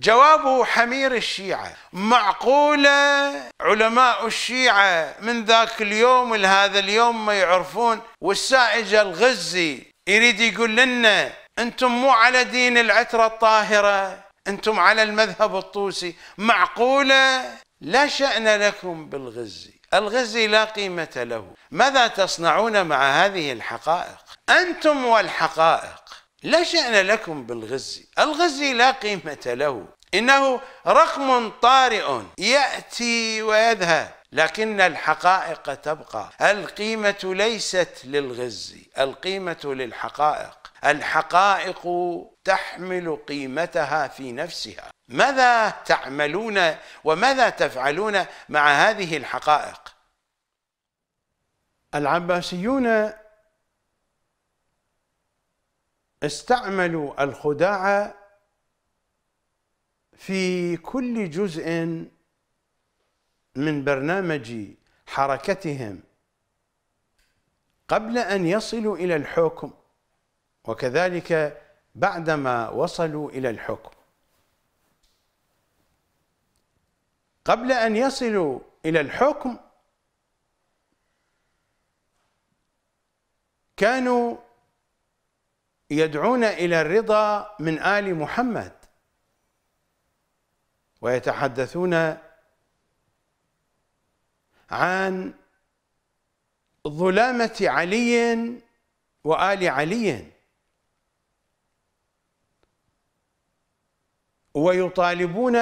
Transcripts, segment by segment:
جوابه حمير الشيعة معقولة علماء الشيعة من ذاك اليوم لهذا اليوم ما يعرفون والسائج الغزي يريد يقول لنا أنتم مو على دين العترة الطاهرة أنتم على المذهب الطوسي معقولة لا شأن لكم بالغزي الغزي لا قيمة له ماذا تصنعون مع هذه الحقائق أنتم والحقائق لا شأن لكم بالغزي الغزي لا قيمة له إنه رقم طارئ يأتي ويذهب لكن الحقائق تبقى القيمة ليست للغزي القيمة للحقائق الحقائق تحمل قيمتها في نفسها ماذا تعملون وماذا تفعلون مع هذه الحقائق العباسيون استعملوا الخداع في كل جزء من برنامج حركتهم قبل ان يصلوا الى الحكم وكذلك بعدما وصلوا الى الحكم قبل ان يصلوا الى الحكم كانوا يدعون الى الرضا من ال محمد ويتحدثون عن ظلامه علي وال علي ويطالبون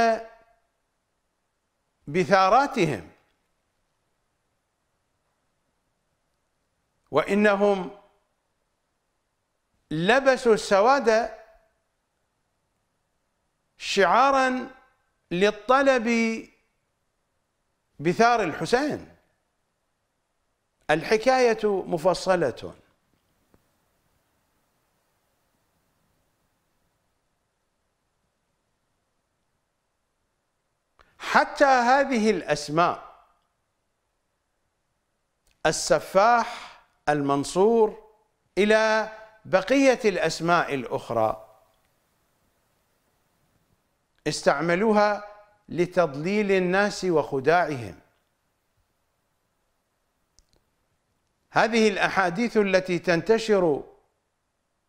بثاراتهم وانهم لبسوا السواد شعارا للطلب بثار الحسين الحكاية مفصلة حتى هذه الأسماء السفاح المنصور إلى بقية الأسماء الأخرى استعملوها لتضليل الناس وخداعهم هذه الأحاديث التي تنتشر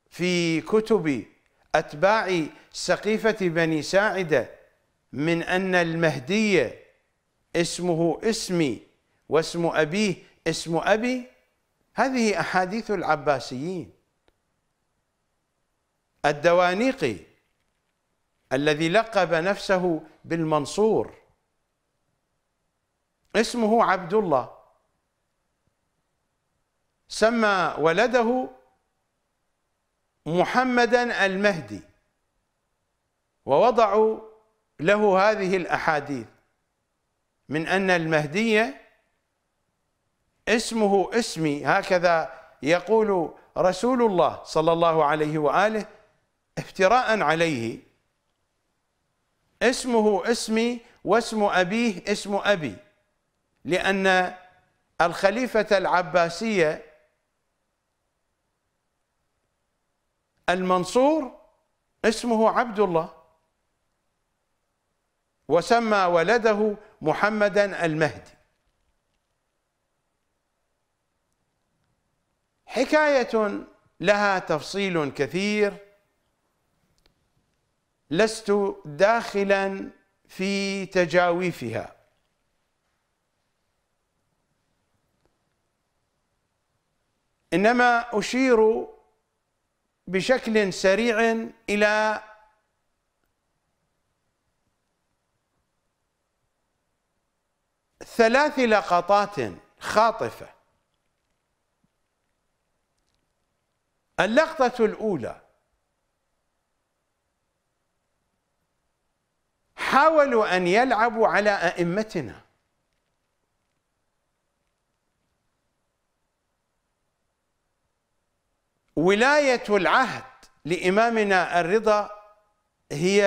في كتب أتباع سقيفة بني ساعدة من أن المهدي اسمه اسمي واسم أبيه اسم أبي هذه أحاديث العباسيين الدوانيقي الذي لقب نفسه بالمنصور اسمه عبد الله سمى ولده محمدا المهدي ووضعوا له هذه الاحاديث من ان المهدي اسمه اسمي هكذا يقول رسول الله صلى الله عليه واله افتراء عليه اسمه اسمي واسم أبيه اسم أبي لأن الخليفة العباسية المنصور اسمه عبد الله وسمى ولده محمدا المهدي حكاية لها تفصيل كثير لست داخلا في تجاويفها انما اشير بشكل سريع الى ثلاث لقطات خاطفه اللقطه الاولى حاولوا أن يلعبوا على أئمتنا ولاية العهد لإمامنا الرضا هي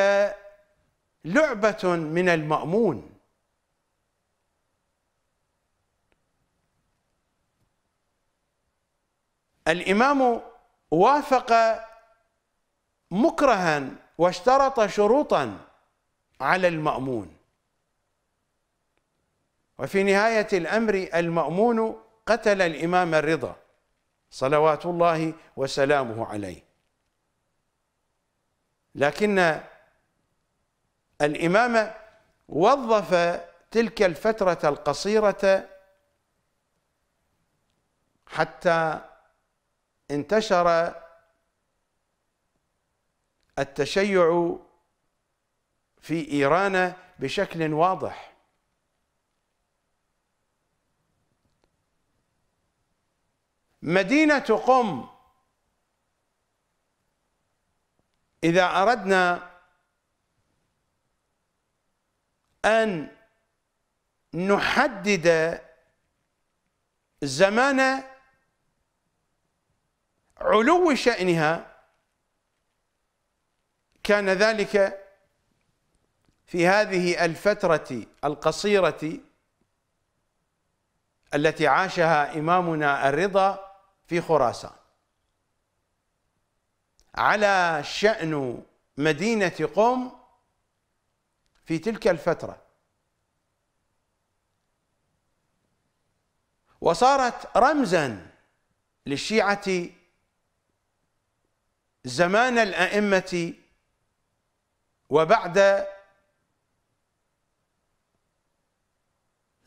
لعبة من المأمون الإمام وافق مكرها واشترط شروطا على المأمون وفي نهاية الأمر المأمون قتل الإمام الرضا صلوات الله وسلامه عليه لكن الإمام وظف تلك الفترة القصيرة حتى انتشر التشيع في ايران بشكل واضح مدينه قم اذا اردنا ان نحدد زمان علو شأنها كان ذلك في هذه الفترة القصيرة التي عاشها إمامنا الرضا في خراسان على شأن مدينة قوم في تلك الفترة وصارت رمزا للشيعة زمان الأئمة وبعد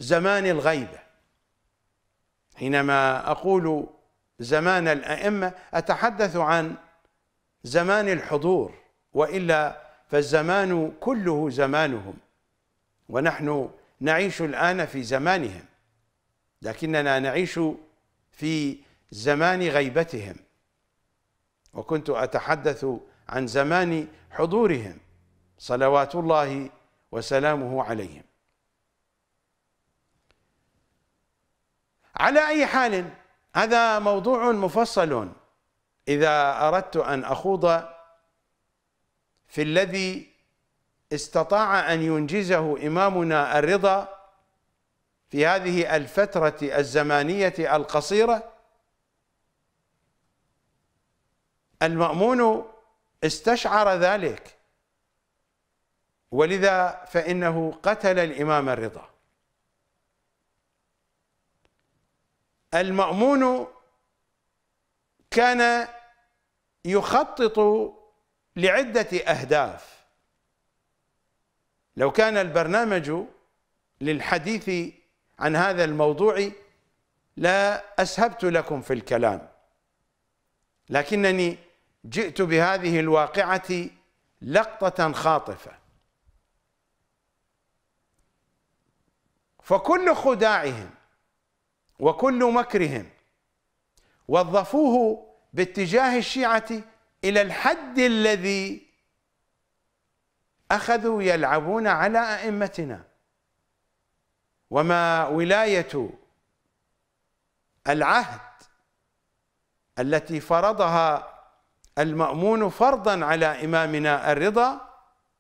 زمان الغيبة حينما أقول زمان الأئمة أتحدث عن زمان الحضور وإلا فالزمان كله زمانهم ونحن نعيش الآن في زمانهم لكننا نعيش في زمان غيبتهم وكنت أتحدث عن زمان حضورهم صلوات الله وسلامه عليهم على أي حال هذا موضوع مفصل إذا أردت أن أخوض في الذي استطاع أن ينجزه إمامنا الرضا في هذه الفترة الزمانية القصيرة المأمون استشعر ذلك ولذا فإنه قتل الإمام الرضا المأمون كان يخطط لعدة أهداف لو كان البرنامج للحديث عن هذا الموضوع لا أسهبت لكم في الكلام لكنني جئت بهذه الواقعة لقطة خاطفة فكل خداعهم وكل مكرهم وظفوه باتجاه الشيعة إلى الحد الذي أخذوا يلعبون على أئمتنا وما ولاية العهد التي فرضها المأمون فرضا على إمامنا الرضا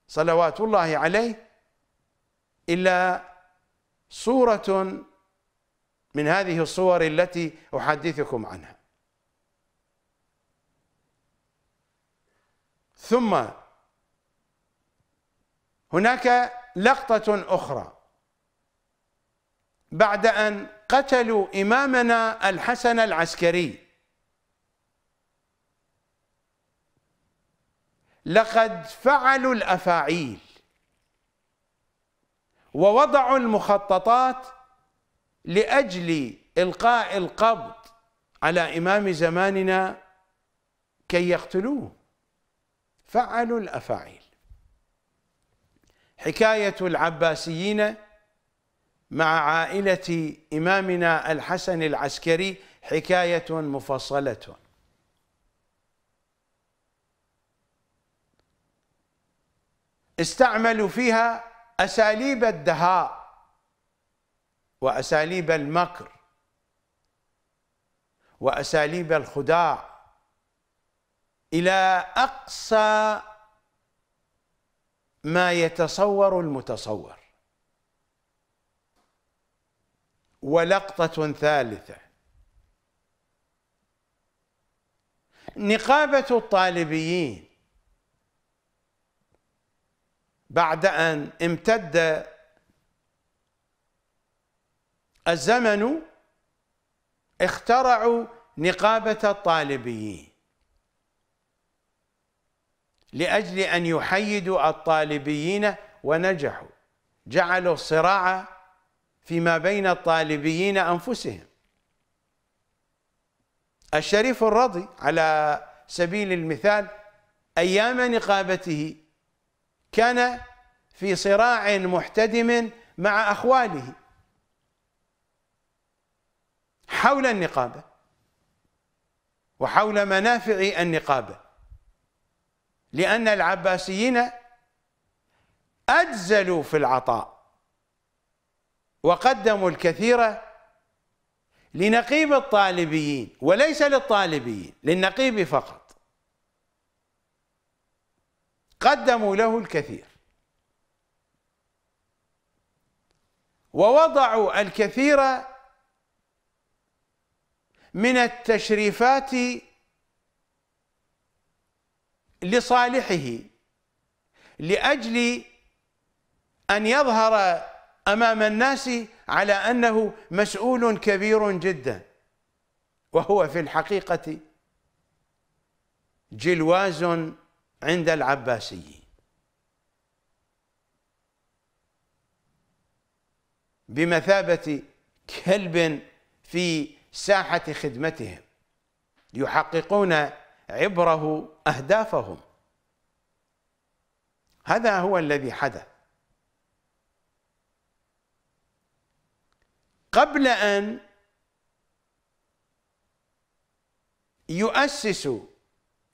صلوات الله عليه إلا صورة من هذه الصور التي أحدثكم عنها ثم هناك لقطة أخرى بعد أن قتلوا إمامنا الحسن العسكري لقد فعلوا الأفاعيل ووضعوا المخططات لأجل إلقاء القبض على إمام زماننا كي يقتلوه فعلوا الأفاعيل حكاية العباسيين مع عائلة إمامنا الحسن العسكري حكاية مفصلة استعملوا فيها أساليب الدهاء وأساليب المكر وأساليب الخداع إلى أقصى ما يتصور المتصور ولقطة ثالثة نقابة الطالبيين بعد أن امتد الزمن اخترعوا نقابة الطالبيين لأجل أن يحيدوا الطالبيين ونجحوا جعلوا الصراع فيما بين الطالبيين أنفسهم الشريف الرضي على سبيل المثال أيام نقابته كان في صراع محتدم مع أخواله حول النقابة وحول منافع النقابة لأن العباسيين أجزلوا في العطاء وقدموا الكثير لنقيب الطالبيين وليس للطالبيين للنقيب فقط قدموا له الكثير ووضعوا الكثير من التشريفات لصالحه لاجل ان يظهر امام الناس على انه مسؤول كبير جدا وهو في الحقيقه جلواز عند العباسيين بمثابه كلب في ساحة خدمتهم يحققون عبره أهدافهم هذا هو الذي حدث قبل أن يؤسسوا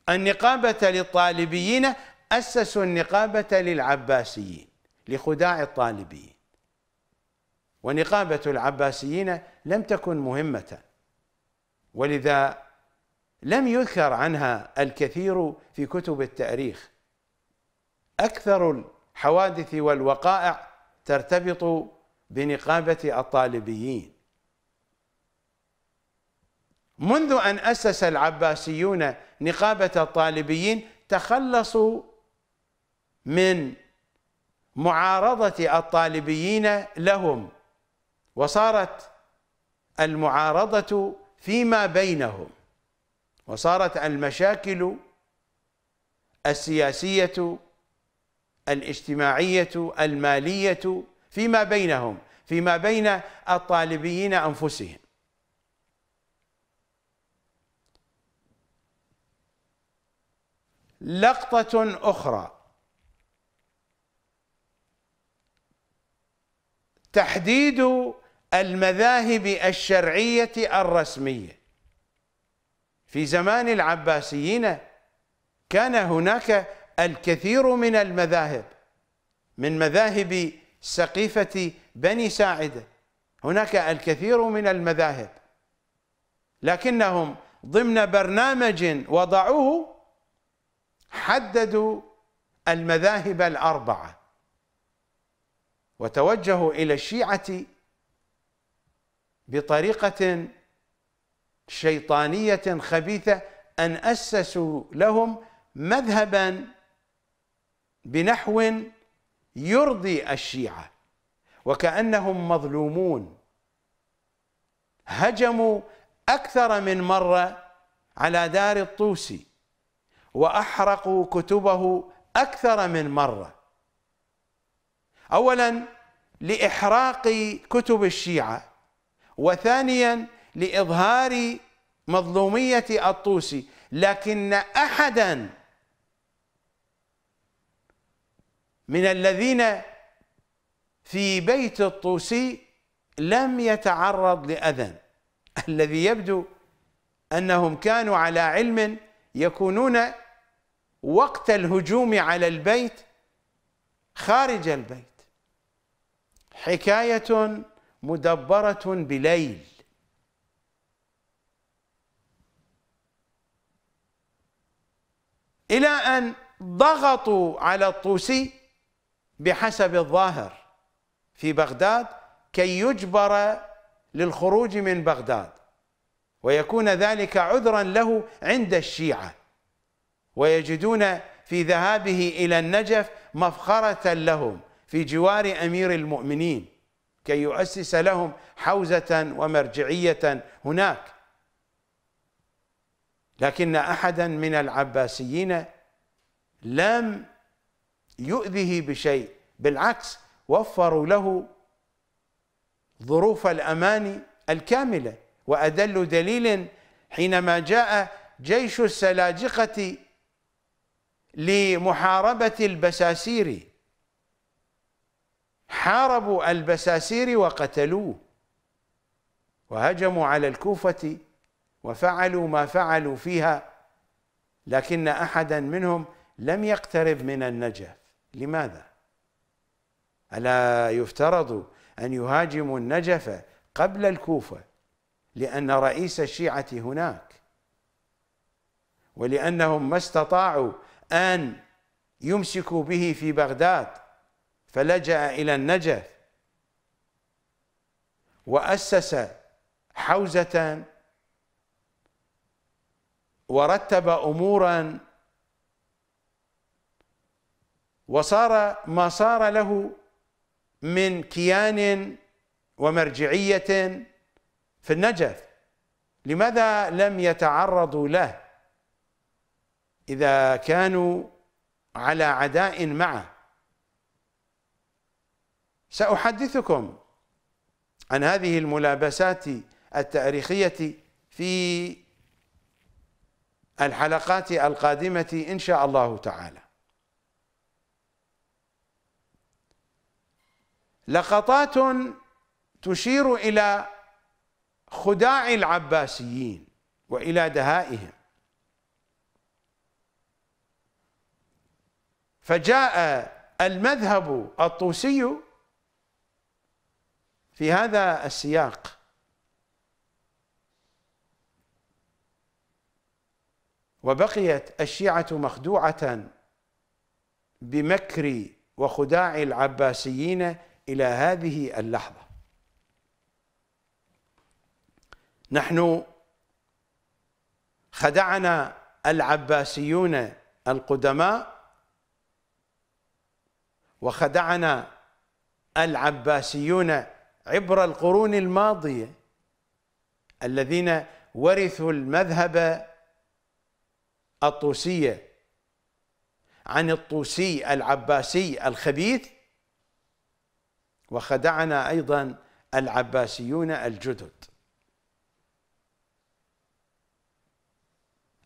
النقابة للطالبيين أسسوا النقابة للعباسيين لخداع الطالبيين ونقابة العباسيين لم تكن مهمة ولذا لم يذكر عنها الكثير في كتب التاريخ اكثر الحوادث والوقائع ترتبط بنقابه الطالبيين منذ ان اسس العباسيون نقابه الطالبيين تخلصوا من معارضه الطالبيين لهم وصارت المعارضه فيما بينهم وصارت المشاكل السياسية الاجتماعية المالية فيما بينهم فيما بين الطالبيين أنفسهم لقطة أخرى تحديد المذاهب الشرعية الرسمية في زمان العباسيين كان هناك الكثير من المذاهب من مذاهب سقيفة بني ساعدة هناك الكثير من المذاهب لكنهم ضمن برنامج وضعوه حددوا المذاهب الأربعة وتوجهوا إلى الشيعة بطريقة شيطانية خبيثة أن أسسوا لهم مذهبا بنحو يرضي الشيعة وكأنهم مظلومون هجموا أكثر من مرة على دار الطوسي وأحرقوا كتبه أكثر من مرة أولا لإحراق كتب الشيعة وثانيا لإظهار مظلومية الطوسي لكن أحدا من الذين في بيت الطوسي لم يتعرض لأذى الذي يبدو أنهم كانوا على علم يكونون وقت الهجوم على البيت خارج البيت حكاية مدبرة بليل إلى أن ضغطوا على الطوسي بحسب الظاهر في بغداد كي يجبر للخروج من بغداد ويكون ذلك عذرا له عند الشيعة ويجدون في ذهابه إلى النجف مفخرة لهم في جوار أمير المؤمنين كي يؤسس لهم حوزة ومرجعية هناك لكن أحدا من العباسيين لم يؤذه بشيء بالعكس وفروا له ظروف الأمان الكاملة وأدل دليل حينما جاء جيش السلاجقة لمحاربة البساسيري حاربوا البساسير وقتلوه وهجموا على الكوفة وفعلوا ما فعلوا فيها لكن أحدا منهم لم يقترب من النجف لماذا؟ ألا يفترض أن يهاجموا النجف قبل الكوفة لأن رئيس الشيعة هناك ولأنهم ما استطاعوا أن يمسكوا به في بغداد فلجأ إلى النجف وأسس حوزة ورتب أمورا وصار ما صار له من كيان ومرجعية في النجف لماذا لم يتعرضوا له إذا كانوا على عداء معه سأحدثكم عن هذه الملابسات التاريخية في الحلقات القادمة إن شاء الله تعالى لقطات تشير إلى خداع العباسيين وإلى دهائهم فجاء المذهب الطوسي في هذا السياق وبقيت الشيعة مخدوعة بمكر وخداع العباسيين إلى هذه اللحظة نحن خدعنا العباسيون القدماء وخدعنا العباسيون عبر القرون الماضيه الذين ورثوا المذهب الطوسيه عن الطوسي العباسي الخبيث وخدعنا ايضا العباسيون الجدد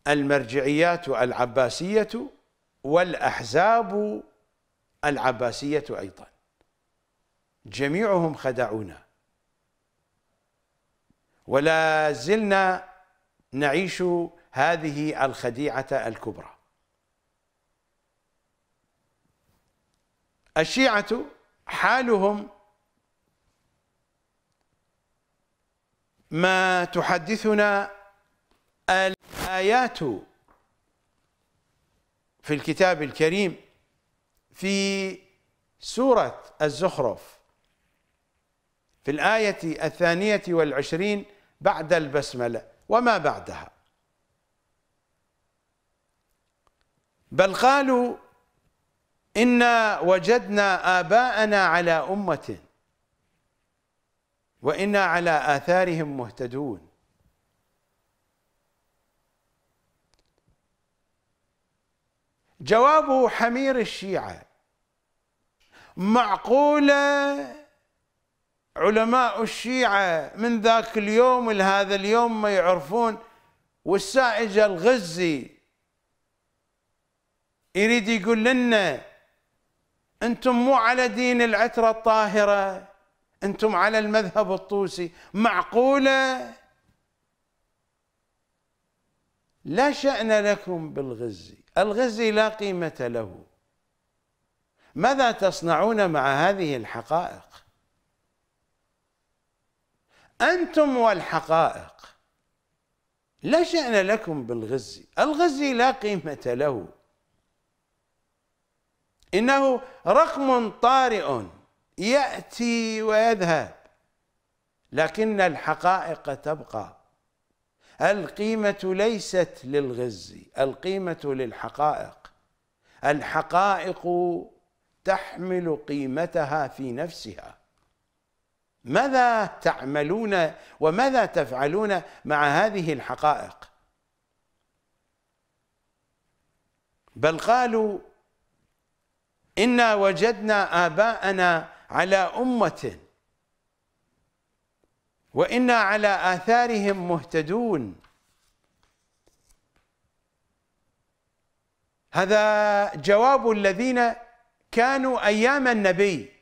المرجعيات العباسيه والاحزاب العباسيه ايضا جميعهم خدعونا ولا زلنا نعيش هذه الخديعة الكبرى الشيعة حالهم ما تحدثنا الآيات في الكتاب الكريم في سورة الزخرف في الآية الثانية والعشرين بعد البسملة وما بعدها بل قالوا إنا وجدنا آباءنا على أمة وإنا على آثارهم مهتدون جواب حمير الشيعة معقولة علماء الشيعة من ذاك اليوم لهذا اليوم ما يعرفون والسائج الغزي يريد يقول لنا أنتم مو على دين العترة الطاهرة أنتم على المذهب الطوسي معقولة لا شأن لكم بالغزي الغزي لا قيمة له ماذا تصنعون مع هذه الحقائق أنتم والحقائق لا شأن لكم بالغزي الغزي لا قيمة له إنه رقم طارئ يأتي ويذهب لكن الحقائق تبقى القيمة ليست للغزي القيمة للحقائق الحقائق تحمل قيمتها في نفسها ماذا تعملون وماذا تفعلون مع هذه الحقائق بل قالوا انا وجدنا اباءنا على امه وانا على اثارهم مهتدون هذا جواب الذين كانوا ايام النبي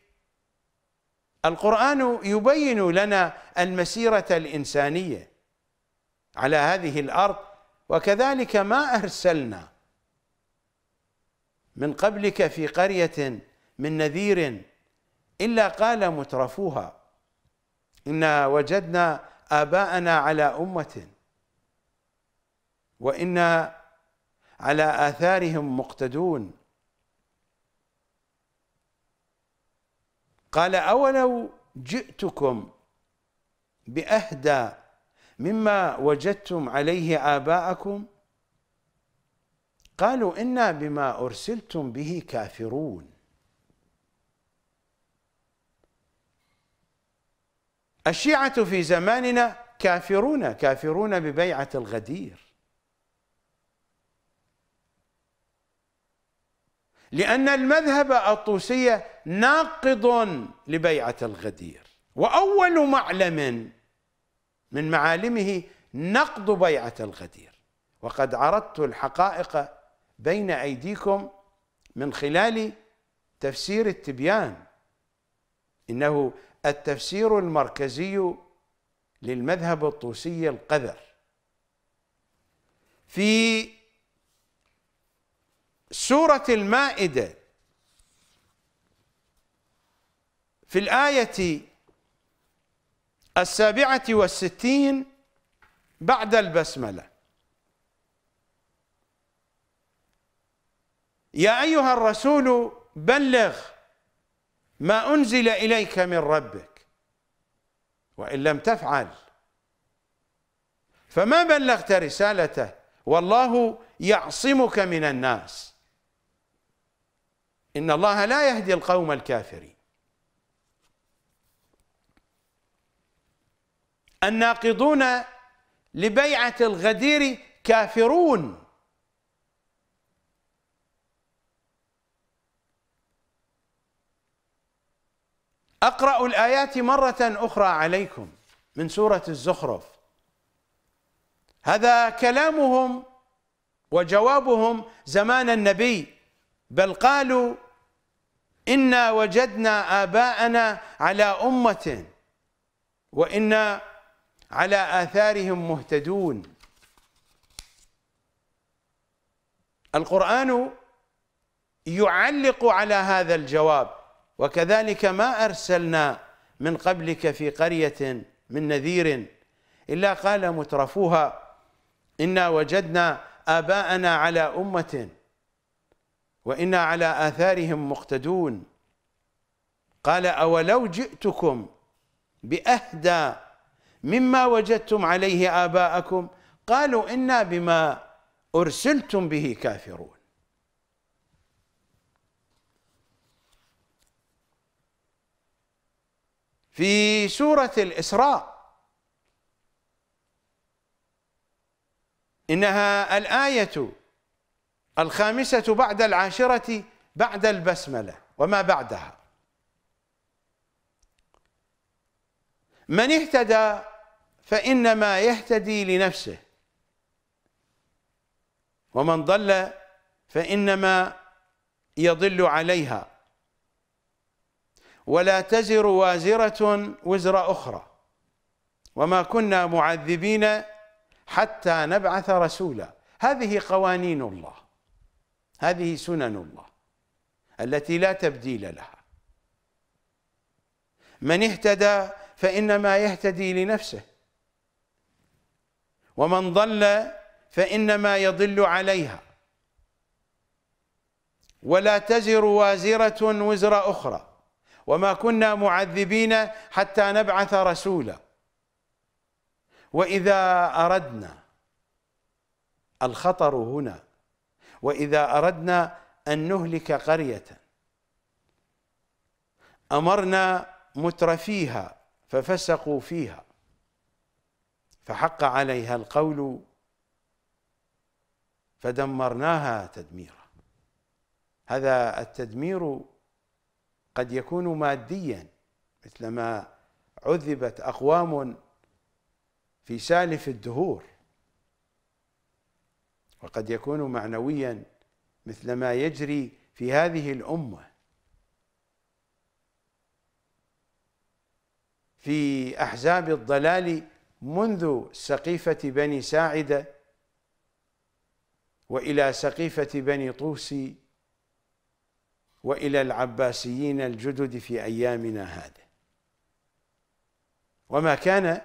القرآن يبين لنا المسيرة الإنسانية على هذه الأرض وكذلك ما أرسلنا من قبلك في قرية من نذير إلا قال مترفوها إنا وجدنا آباءنا على أمة وإنا على آثارهم مقتدون قال اولو جئتكم باهدى مما وجدتم عليه اباءكم قالوا انا بما ارسلتم به كافرون الشيعه في زماننا كافرون كافرون ببيعه الغدير لأن المذهب الطوسية ناقض لبيعة الغدير وأول معلم من معالمه نقض بيعة الغدير وقد عرضت الحقائق بين أيديكم من خلال تفسير التبيان إنه التفسير المركزي للمذهب الطوسي القذر في سورة المائدة في الآية السابعة والستين بعد البسملة يا أيها الرسول بلغ ما أنزل إليك من ربك وإن لم تفعل فما بلغت رسالته والله يعصمك من الناس إن الله لا يهدي القوم الكافرين الناقضون لبيعة الغدير كافرون أقرأ الآيات مرة أخرى عليكم من سورة الزخرف هذا كلامهم وجوابهم زمان النبي بل قالوا إنا وجدنا آباءنا على أمة وإنا على آثارهم مهتدون القرآن يعلق على هذا الجواب وكذلك ما أرسلنا من قبلك في قرية من نذير إلا قال مترفوها إنا وجدنا آباءنا على أمة وإنا على آثارهم مقتدون قال أولو جئتكم بأهدى مما وجدتم عليه آباءكم قالوا إنا بما أرسلتم به كافرون في سورة الإسراء إنها الآية الخامسة بعد العاشرة بعد البسملة وما بعدها من اهتدى فإنما يهتدي لنفسه ومن ضل فإنما يضل عليها ولا تزر وازرة وزر أخرى وما كنا معذبين حتى نبعث رسولا هذه قوانين الله هذه سنن الله التي لا تبديل لها من اهتدى فإنما يهتدي لنفسه ومن ضل فإنما يضل عليها ولا تزر وازرة وزر أخرى وما كنا معذبين حتى نبعث رسولا وإذا أردنا الخطر هنا واذا اردنا ان نهلك قريه امرنا مترفيها ففسقوا فيها فحق عليها القول فدمرناها تدميرا هذا التدمير قد يكون ماديا مثلما عذبت اقوام في سالف الدهور وقد يكون معنويا مثل ما يجري في هذه الامه في احزاب الضلال منذ سقيفه بني ساعده والى سقيفه بني طوسي والى العباسيين الجدد في ايامنا هذا وما كان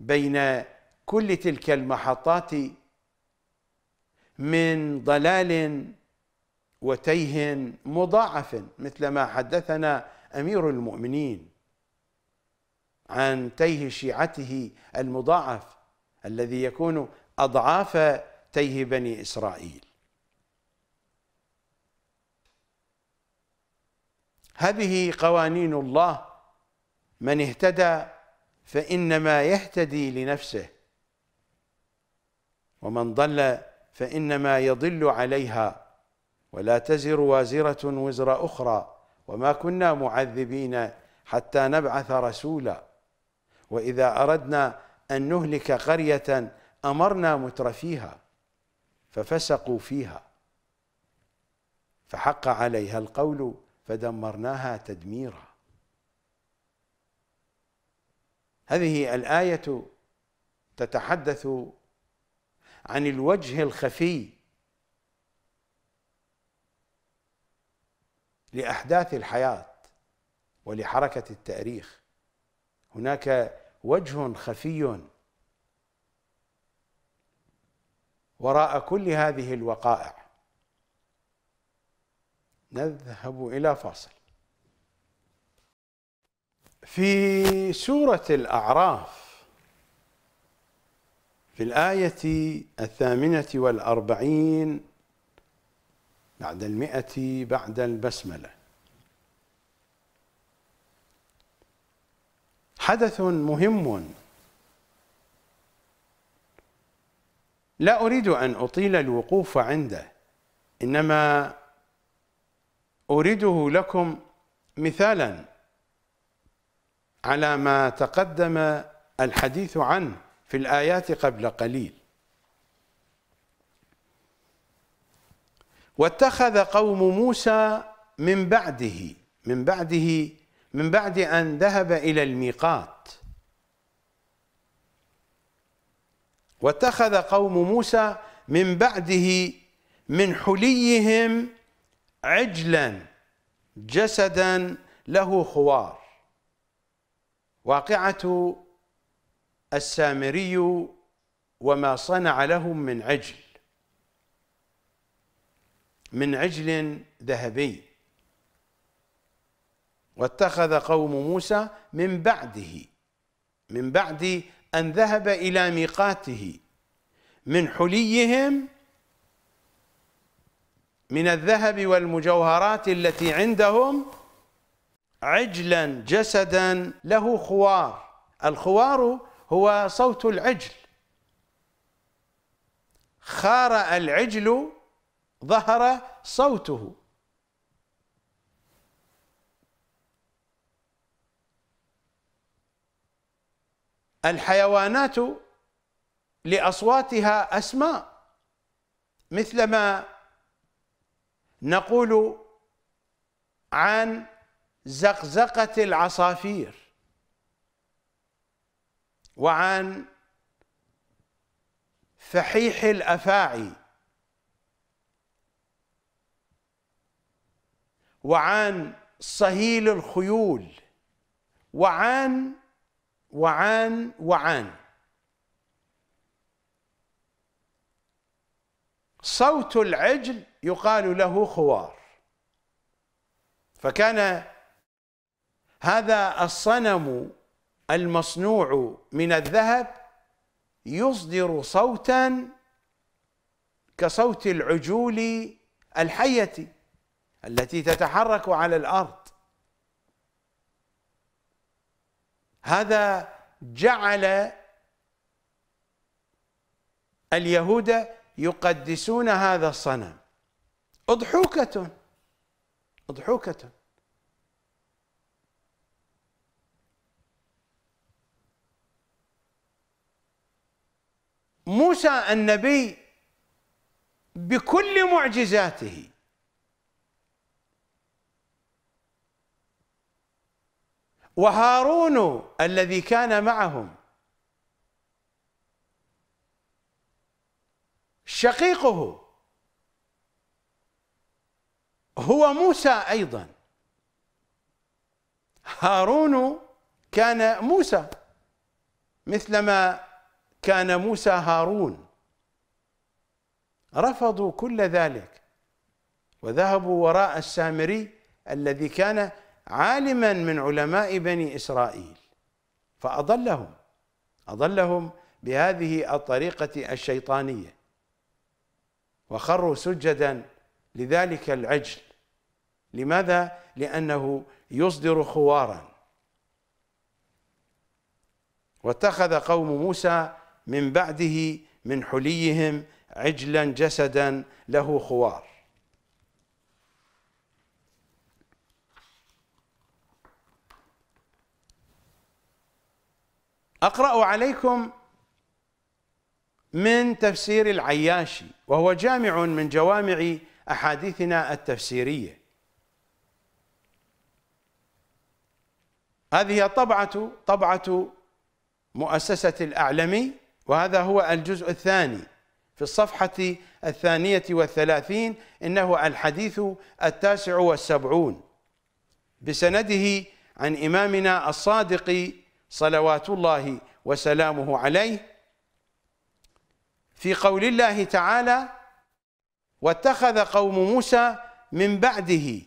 بين كل تلك المحطات من ضلال وتيه مضاعف مثل ما حدثنا امير المؤمنين عن تيه شيعته المضاعف الذي يكون اضعاف تيه بني اسرائيل هذه قوانين الله من اهتدى فانما يهتدي لنفسه ومن ضل فإنما يضل عليها ولا تزر وازرة وزر أخرى وما كنا معذبين حتى نبعث رسولا وإذا أردنا أن نهلك قرية أمرنا مترفيها ففسقوا فيها فحق عليها القول فدمرناها تدميرا هذه الآية تتحدث عن الوجه الخفي لاحداث الحياه ولحركه التاريخ هناك وجه خفي وراء كل هذه الوقائع نذهب الى فاصل في سوره الاعراف في الآية الثامنة والأربعين بعد المئة بعد البسملة حدث مهم لا أريد أن أطيل الوقوف عنده إنما أريده لكم مثالا على ما تقدم الحديث عنه في الآيات قبل قليل واتخذ قوم موسى من بعده من بعده من بعد أن ذهب إلى الميقات واتخذ قوم موسى من بعده من حليهم عجلا جسدا له خوار واقعة السامري وما صنع لهم من عجل من عجل ذهبي واتخذ قوم موسى من بعده من بعد أن ذهب إلى ميقاته من حليهم من الذهب والمجوهرات التي عندهم عجلا جسدا له خوار الخوار هو صوت العجل خار العجل ظهر صوته الحيوانات لاصواتها اسماء مثلما نقول عن زقزقه العصافير وعن فحيح الافاعي وعن صهيل الخيول وعن وعن وعن صوت العجل يقال له خوار فكان هذا الصنم المصنوع من الذهب يصدر صوتا كصوت العجول الحية التي تتحرك على الأرض هذا جعل اليهود يقدسون هذا الصنم أضحوكة أضحوكة موسى النبي بكل معجزاته وهارون الذي كان معهم شقيقه هو موسى ايضا هارون كان موسى مثلما كان موسى هارون رفضوا كل ذلك وذهبوا وراء السامري الذي كان عالما من علماء بني اسرائيل فاضلهم اضلهم بهذه الطريقه الشيطانيه وخروا سجدا لذلك العجل لماذا لانه يصدر خوارا واتخذ قوم موسى من بعده من حليهم عجلا جسدا له خوار اقرا عليكم من تفسير العياشي وهو جامع من جوامع احاديثنا التفسيريه هذه طبعة طبعه مؤسسه الاعلمي وهذا هو الجزء الثاني في الصفحة الثانية والثلاثين إنه الحديث التاسع والسبعون بسنده عن إمامنا الصادق صلوات الله وسلامه عليه في قول الله تعالى واتخذ قوم موسى من بعده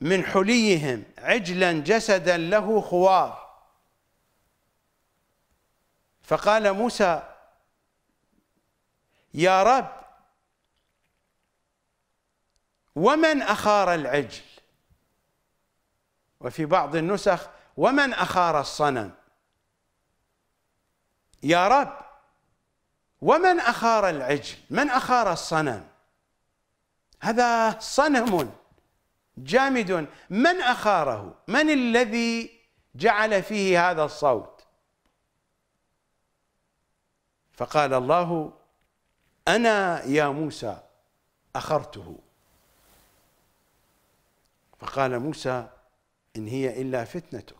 من حليهم عجلا جسدا له خوار فقال موسى يا رب ومن أخار العجل وفي بعض النسخ ومن أخار الصنم يا رب ومن أخار العجل من أخار الصنم هذا صنم جامد من أخاره من الذي جعل فيه هذا الصوت فقال الله أنا يا موسى أخرته فقال موسى إن هي إلا فتنتك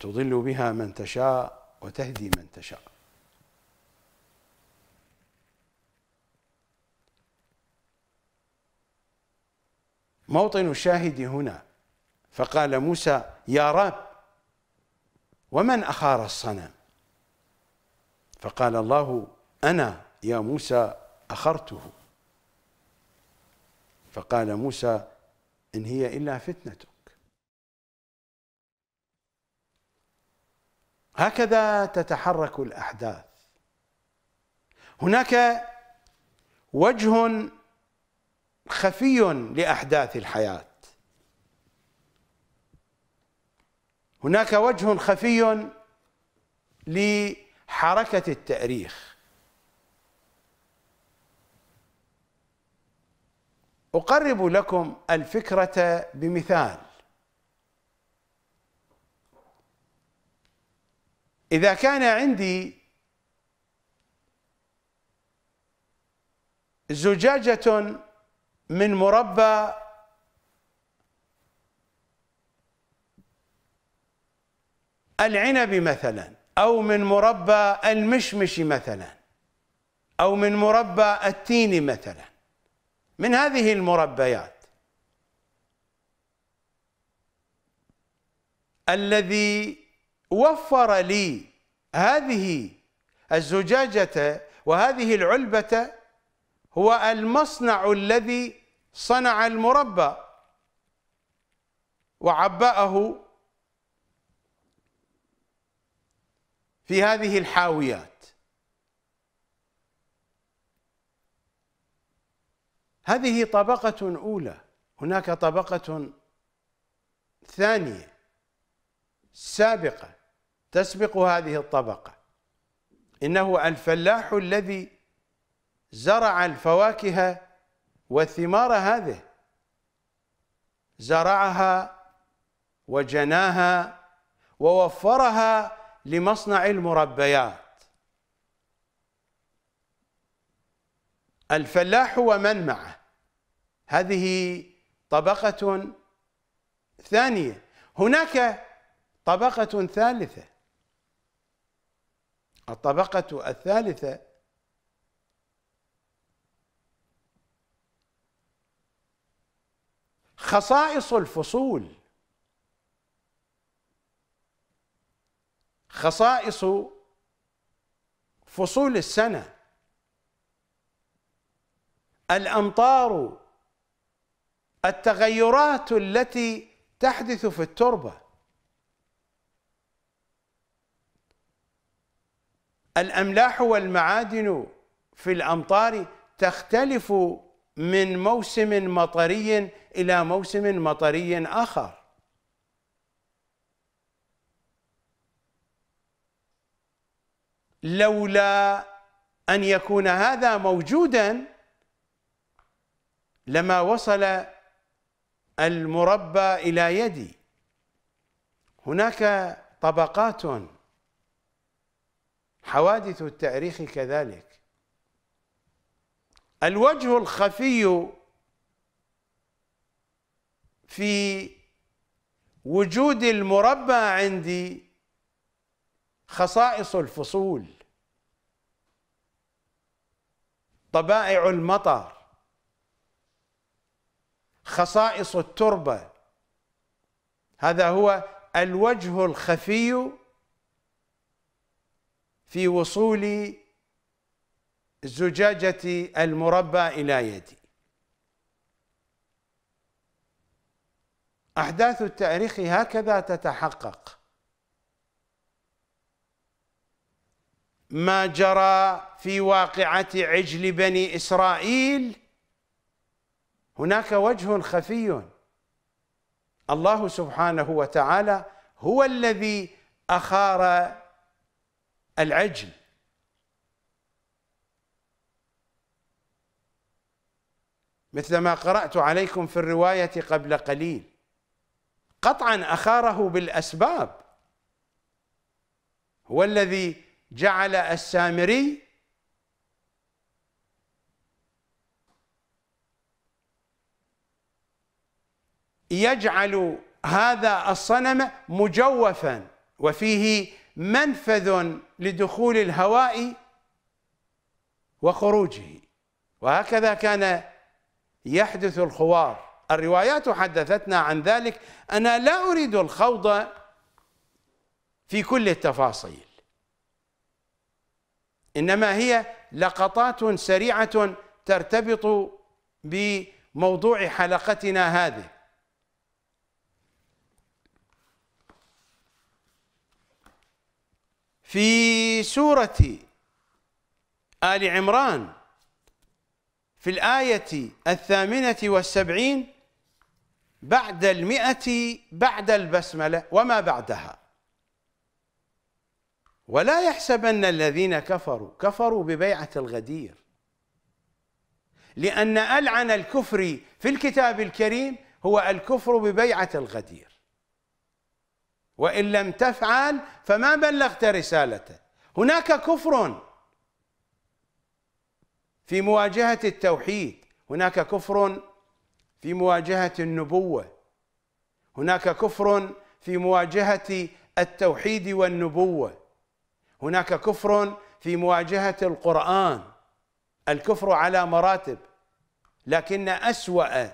تضل بها من تشاء وتهدي من تشاء موطن الشاهد هنا فقال موسى يا رب ومن أخار الصنم فقال الله أنا يا موسى أخرته فقال موسى إن هي إلا فتنتك هكذا تتحرك الأحداث هناك وجه خفي لأحداث الحياة هناك وجه خفي ل حركة التأريخ أقرب لكم الفكرة بمثال إذا كان عندي زجاجة من مربى العنب مثلا أو من مربى المشمش مثلا أو من مربى التين مثلا من هذه المربيات الذي وفر لي هذه الزجاجة وهذه العلبة هو المصنع الذي صنع المربى وعبأه في هذه الحاويات هذه طبقة أولى هناك طبقة ثانية سابقة تسبق هذه الطبقة إنه الفلاح الذي زرع الفواكه والثمار هذه زرعها وجناها ووفرها لمصنع المربيات الفلاح ومن معه هذه طبقة ثانية هناك طبقة ثالثة الطبقة الثالثة خصائص الفصول خصائص فصول السنه الامطار التغيرات التي تحدث في التربه الاملاح والمعادن في الامطار تختلف من موسم مطري الى موسم مطري اخر لولا أن يكون هذا موجودا لما وصل المربى إلى يدي هناك طبقات حوادث التاريخ كذلك الوجه الخفي في وجود المربى عندي خصائص الفصول طبائع المطر خصائص التربه هذا هو الوجه الخفي في وصول زجاجه المربى الى يدي احداث التاريخ هكذا تتحقق ما جرى في واقعة عجل بني إسرائيل هناك وجه خفي الله سبحانه وتعالى هو الذي أخار العجل مثل ما قرأت عليكم في الرواية قبل قليل قطعا أخاره بالأسباب هو الذي جعل السامري يجعل هذا الصنم مجوفا وفيه منفذ لدخول الهواء وخروجه وهكذا كان يحدث الخوار الروايات حدثتنا عن ذلك أنا لا أريد الخوض في كل التفاصيل انما هي لقطات سريعه ترتبط بموضوع حلقتنا هذه في سوره ال عمران في الايه الثامنه والسبعين بعد المئه بعد البسمله وما بعدها ولا يحسبن الذين كفروا كفروا ببيعة الغدير لأن ألعن الكفر في الكتاب الكريم هو الكفر ببيعة الغدير وإن لم تفعل فما بلغت رسالته هناك كفر في مواجهة التوحيد هناك كفر في مواجهة النبوة هناك كفر في مواجهة التوحيد والنبوة هناك كفر في مواجهه القران الكفر على مراتب لكن اسوا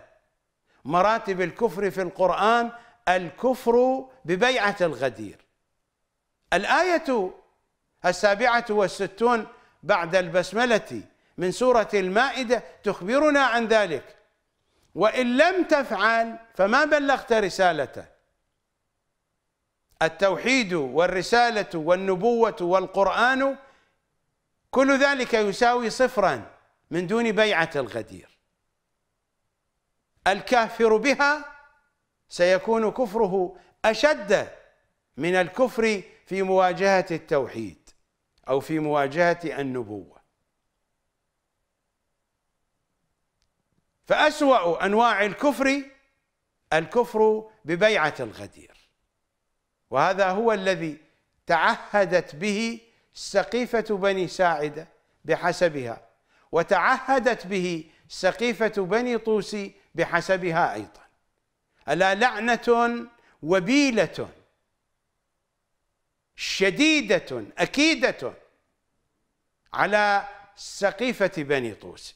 مراتب الكفر في القران الكفر ببيعه الغدير الايه السابعه والستون بعد البسمله من سوره المائده تخبرنا عن ذلك وان لم تفعل فما بلغت رسالته التوحيد والرسالة والنبوة والقرآن كل ذلك يساوي صفرا من دون بيعة الغدير الكافر بها سيكون كفره أشد من الكفر في مواجهة التوحيد أو في مواجهة النبوة فأسوأ أنواع الكفر الكفر ببيعة الغدير وهذا هو الذي تعهدت به سقيفة بني ساعدة بحسبها وتعهدت به سقيفة بني طوسي بحسبها أيضا ألا لعنة وبيلة شديدة أكيدة على سقيفة بني طوس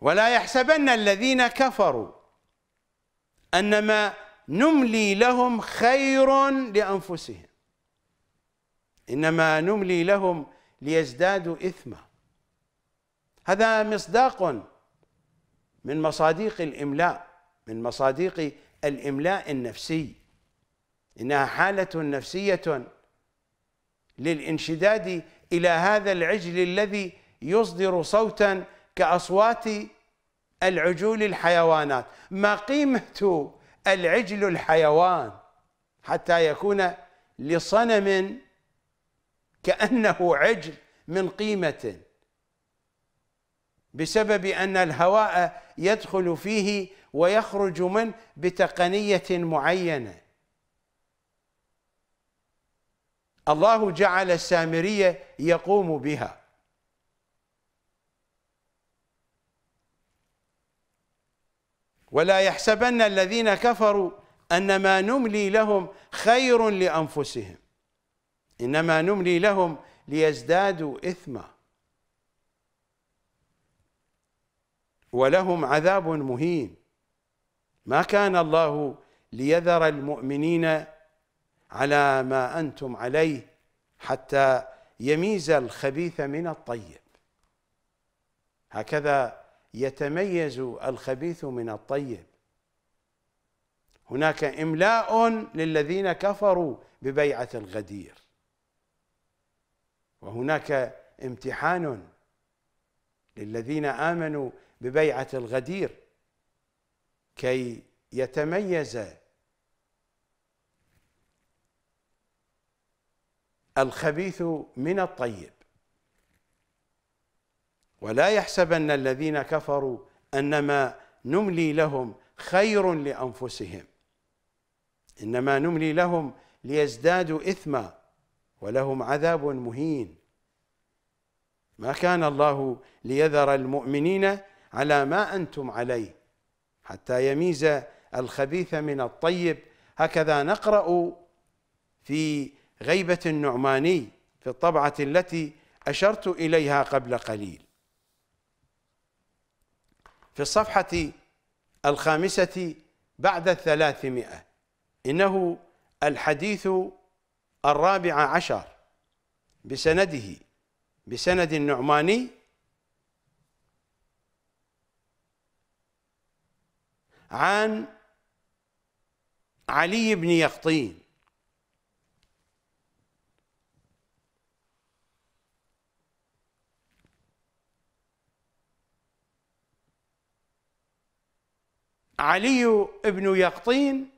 ولا يحسبن الذين كفروا أن ما نملي لهم خير لأنفسهم إنما نملي لهم ليزدادوا إثما هذا مصداق من مصادق الإملاء من مصادق الإملاء النفسي إنها حالة نفسية للانشداد إلى هذا العجل الذي يصدر صوتا كأصوات العجول الحيوانات ما قيمة العجل الحيوان حتى يكون لصنم كأنه عجل من قيمة بسبب أن الهواء يدخل فيه ويخرج منه بتقنية معينة الله جعل السامرية يقوم بها ولا يحسبن الذين كفروا أن ما نملي لهم خير لأنفسهم إنما نملي لهم ليزدادوا إثما ولهم عذاب مهين ما كان الله ليذر المؤمنين على ما أنتم عليه حتى يميز الخبيث من الطيب هكذا يتميز الخبيث من الطيب هناك املاء للذين كفروا ببيعه الغدير وهناك امتحان للذين امنوا ببيعه الغدير كي يتميز الخبيث من الطيب ولا يحسبن الذين كفروا انما نملي لهم خير لانفسهم انما نملي لهم ليزدادوا اثما ولهم عذاب مهين ما كان الله ليذر المؤمنين على ما انتم عليه حتى يميز الخبيث من الطيب هكذا نقرا في غيبه النعماني في الطبعه التي اشرت اليها قبل قليل في الصفحة الخامسة بعد الثلاثمائة إنه الحديث الرابع عشر بسنده بسند النعماني عن علي بن يقطين علي بن يقطين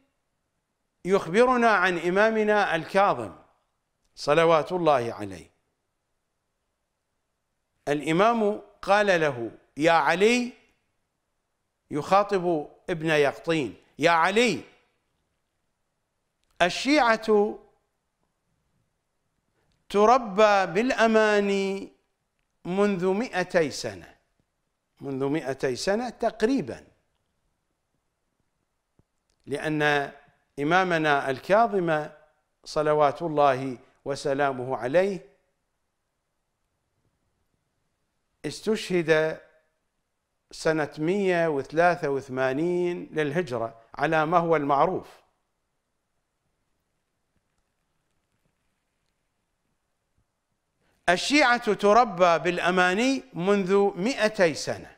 يخبرنا عن إمامنا الكاظم صلوات الله عليه الإمام قال له يا علي يخاطب ابن يقطين يا علي الشيعة تربى بالأماني منذ مئتي سنة منذ مئتي سنة تقريباً لأن إمامنا الكاظم صلوات الله وسلامه عليه استشهد سنة 183 للهجرة على ما هو المعروف الشيعة تربى بالأماني منذ 200 سنة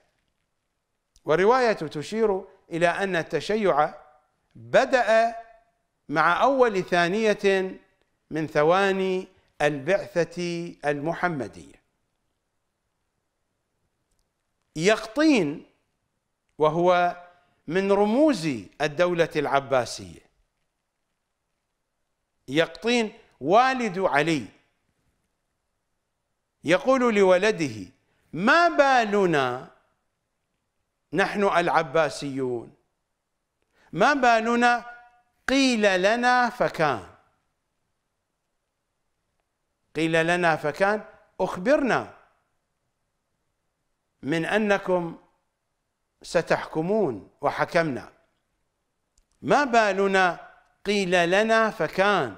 ورواية تشير إلى أن التشيع بدأ مع أول ثانية من ثواني البعثة المحمدية يقطين وهو من رموز الدولة العباسية يقطين والد علي يقول لولده ما بالنا نحن العباسيون ما بالنا قيل لنا فكان قيل لنا فكان أخبرنا من أنكم ستحكمون وحكمنا ما بالنا قيل لنا فكان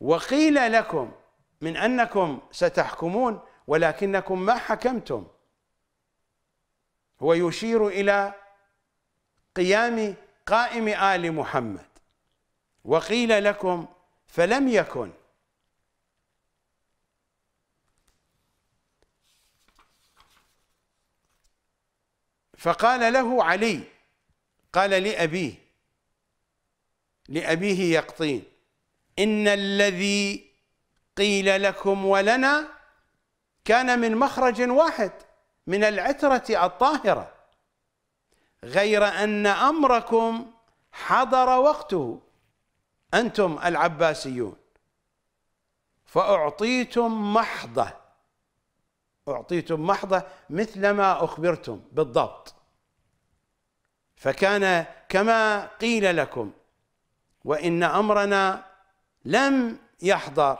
وقيل لكم من أنكم ستحكمون ولكنكم ما حكمتم هو يشير إلى قيام قائم آل محمد وقيل لكم فلم يكن فقال له علي قال لأبيه لأبيه يقطين إن الذي قيل لكم ولنا كان من مخرج واحد من العترة الطاهرة غير ان امركم حضر وقته انتم العباسيون فاعطيتم محضه اعطيتم محضه مثلما اخبرتم بالضبط فكان كما قيل لكم وان امرنا لم يحضر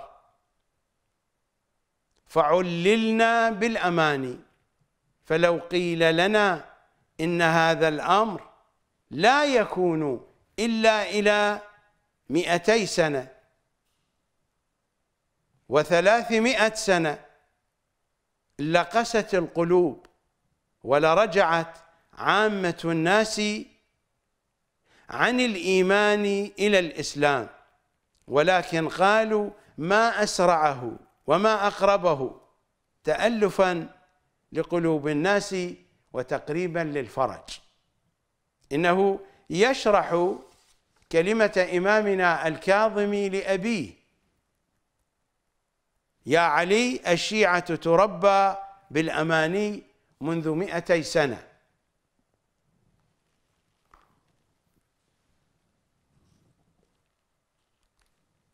فعللنا بالاماني فلو قيل لنا إن هذا الأمر لا يكون إلا إلى مئتي سنة وثلاثمائة سنة لقست القلوب ولرجعت عامة الناس عن الإيمان إلى الإسلام ولكن قالوا ما أسرعه وما أقربه تألفا لقلوب الناس وتقريبا للفرج انه يشرح كلمه امامنا الكاظمي لابيه يا علي الشيعه تربى بالاماني منذ مئتي سنه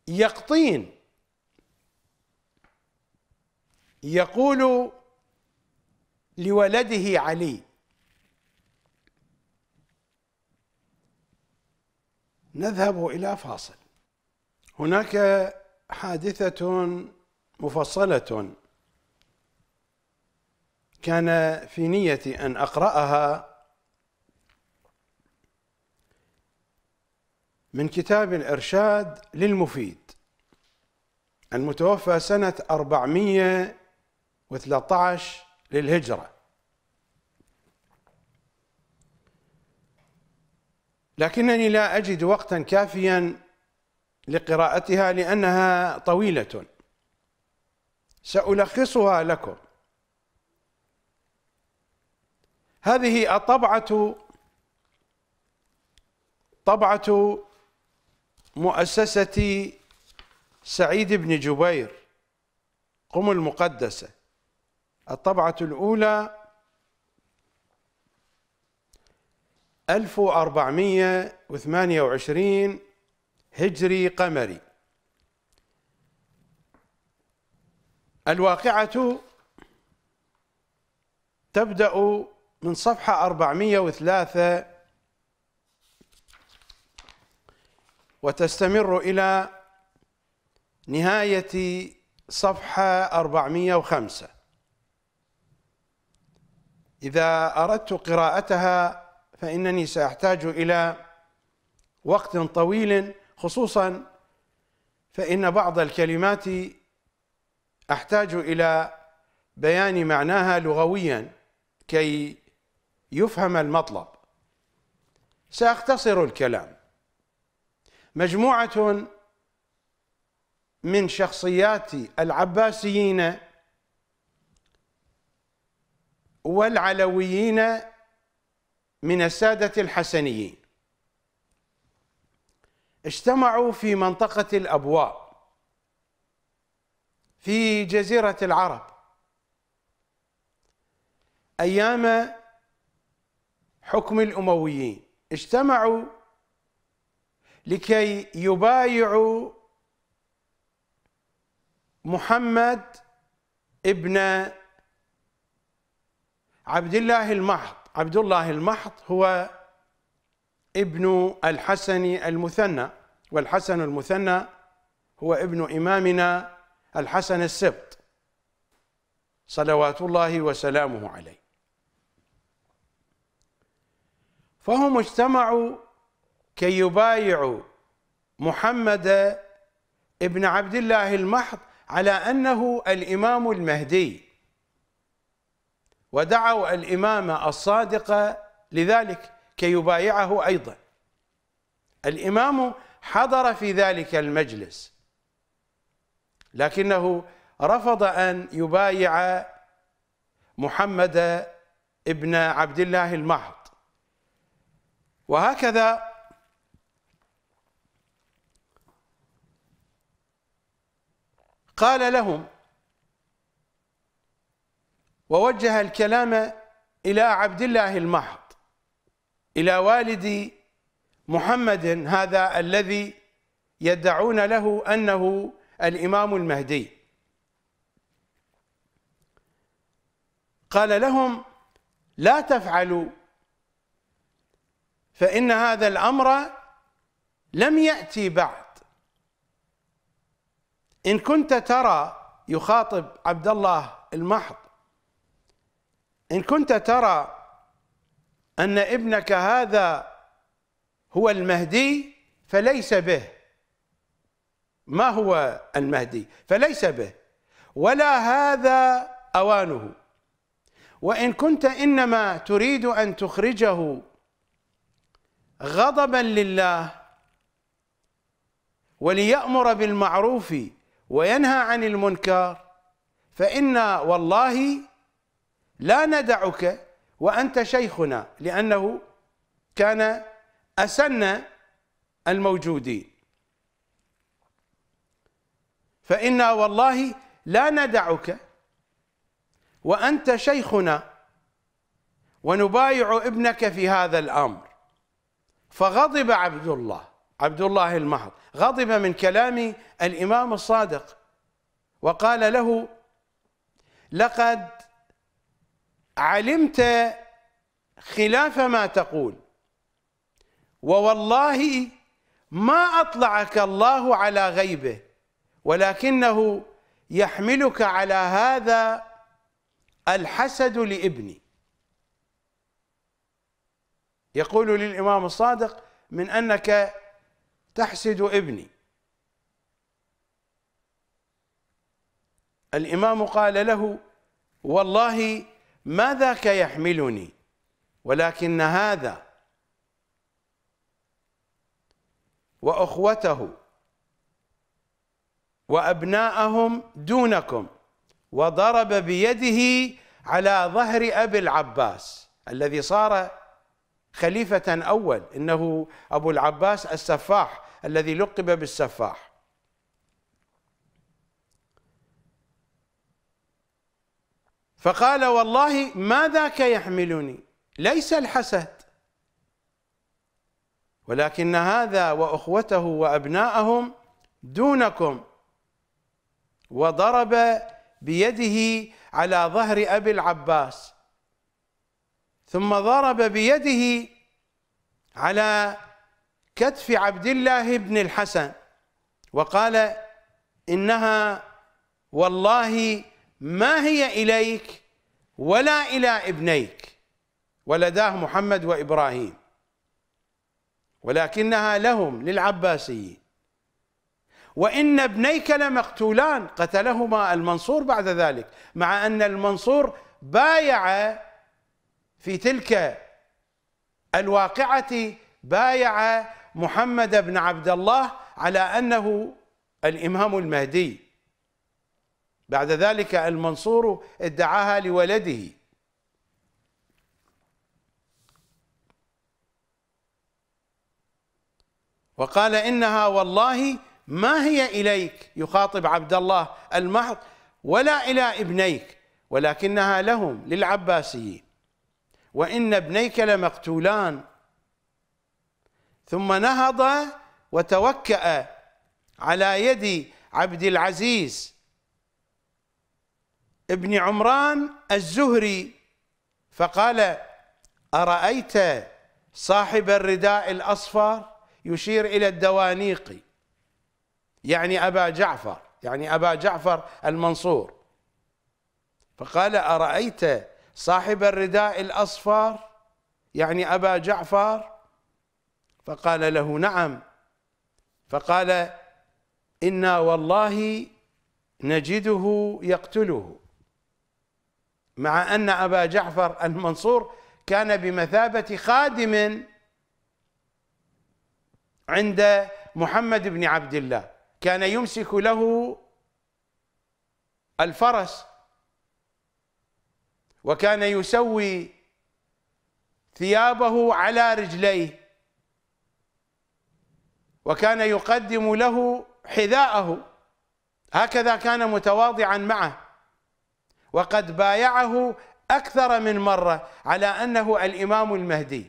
يقطين يقول لولده علي نذهب إلى فاصل هناك حادثة مفصلة كان في نيتي أن أقرأها من كتاب الإرشاد للمفيد المتوفى سنة 413 للهجرة لكنني لا أجد وقتا كافيا لقراءتها لأنها طويلة سألخصها لكم هذه الطبعة طبعة مؤسسة سعيد بن جبير قم المقدسة الطبعة الأولى 1428 هجري قمري الواقعة تبدأ من صفحة 403 وتستمر إلى نهاية صفحة 405 إذا أردت قراءتها فإنني سأحتاج إلى وقت طويل خصوصا فإن بعض الكلمات أحتاج إلى بيان معناها لغويا كي يفهم المطلب سأختصر الكلام مجموعة من شخصيات العباسيين والعلويين من السادة الحسنيين اجتمعوا في منطقة الأبواء في جزيرة العرب أيام حكم الأمويين اجتمعوا لكي يبايعوا محمد ابن عبد الله المحض عبد الله المحض هو ابن الحسن المثنى والحسن المثنى هو ابن إمامنا الحسن السبط صلوات الله وسلامه عليه فهم اجتمعوا كي يبايعوا محمد ابن عبد الله المحض على أنه الإمام المهدي ودعوا الإمام الصادق لذلك كي يبايعه أيضا الإمام حضر في ذلك المجلس لكنه رفض أن يبايع محمد ابن عبد الله المحض وهكذا قال لهم ووجه الكلام إلى عبد الله المحض إلى والد محمد هذا الذي يدعون له أنه الإمام المهدي قال لهم لا تفعلوا فإن هذا الأمر لم يأتي بعد إن كنت ترى يخاطب عبد الله المحض إن كنت ترى أن ابنك هذا هو المهدي فليس به ما هو المهدي فليس به ولا هذا أوانه وإن كنت إنما تريد أن تخرجه غضبا لله وليأمر بالمعروف وينهى عن المنكر فإنا والله لا ندعك وأنت شيخنا لأنه كان أسن الموجودين فإنا والله لا ندعك وأنت شيخنا ونبايع ابنك في هذا الأمر فغضب عبد الله عبد الله المحض غضب من كلام الإمام الصادق وقال له لقد علمت خلاف ما تقول ووالله ما أطلعك الله على غيبه ولكنه يحملك على هذا الحسد لابني يقول للإمام الصادق من أنك تحسد ابني الإمام قال له والله ما ذاك يحملني ولكن هذا واخوته وابناءهم دونكم وضرب بيده على ظهر ابي العباس الذي صار خليفه اول انه ابو العباس السفاح الذي لقب بالسفاح فقال والله ما ذاك يحملني ليس الحسد ولكن هذا واخوته وابناءهم دونكم وضرب بيده على ظهر ابي العباس ثم ضرب بيده على كتف عبد الله بن الحسن وقال انها والله ما هي إليك ولا إلى ابنيك ولداه محمد وإبراهيم ولكنها لهم للعباسيين وإن ابنيك لمقتولان قتلهما المنصور بعد ذلك مع أن المنصور بايع في تلك الواقعة بايع محمد بن عبد الله على أنه الإمام المهدي بعد ذلك المنصور ادعاها لولده وقال انها والله ما هي اليك يخاطب عبد الله المحض ولا الى ابنيك ولكنها لهم للعباسيين وان ابنيك لمقتولان ثم نهض وتوكأ على يد عبد العزيز ابن عمران الزهري فقال أرأيت صاحب الرداء الأصفر يشير إلى الدوانيقي يعني أبا جعفر يعني أبا جعفر المنصور فقال أرأيت صاحب الرداء الأصفر يعني أبا جعفر فقال له نعم فقال إنا والله نجده يقتله مع أن أبا جعفر المنصور كان بمثابة خادم عند محمد بن عبد الله كان يمسك له الفرس وكان يسوي ثيابه على رجليه وكان يقدم له حذاءه هكذا كان متواضعا معه وقد بايعه أكثر من مرة على أنه الإمام المهدي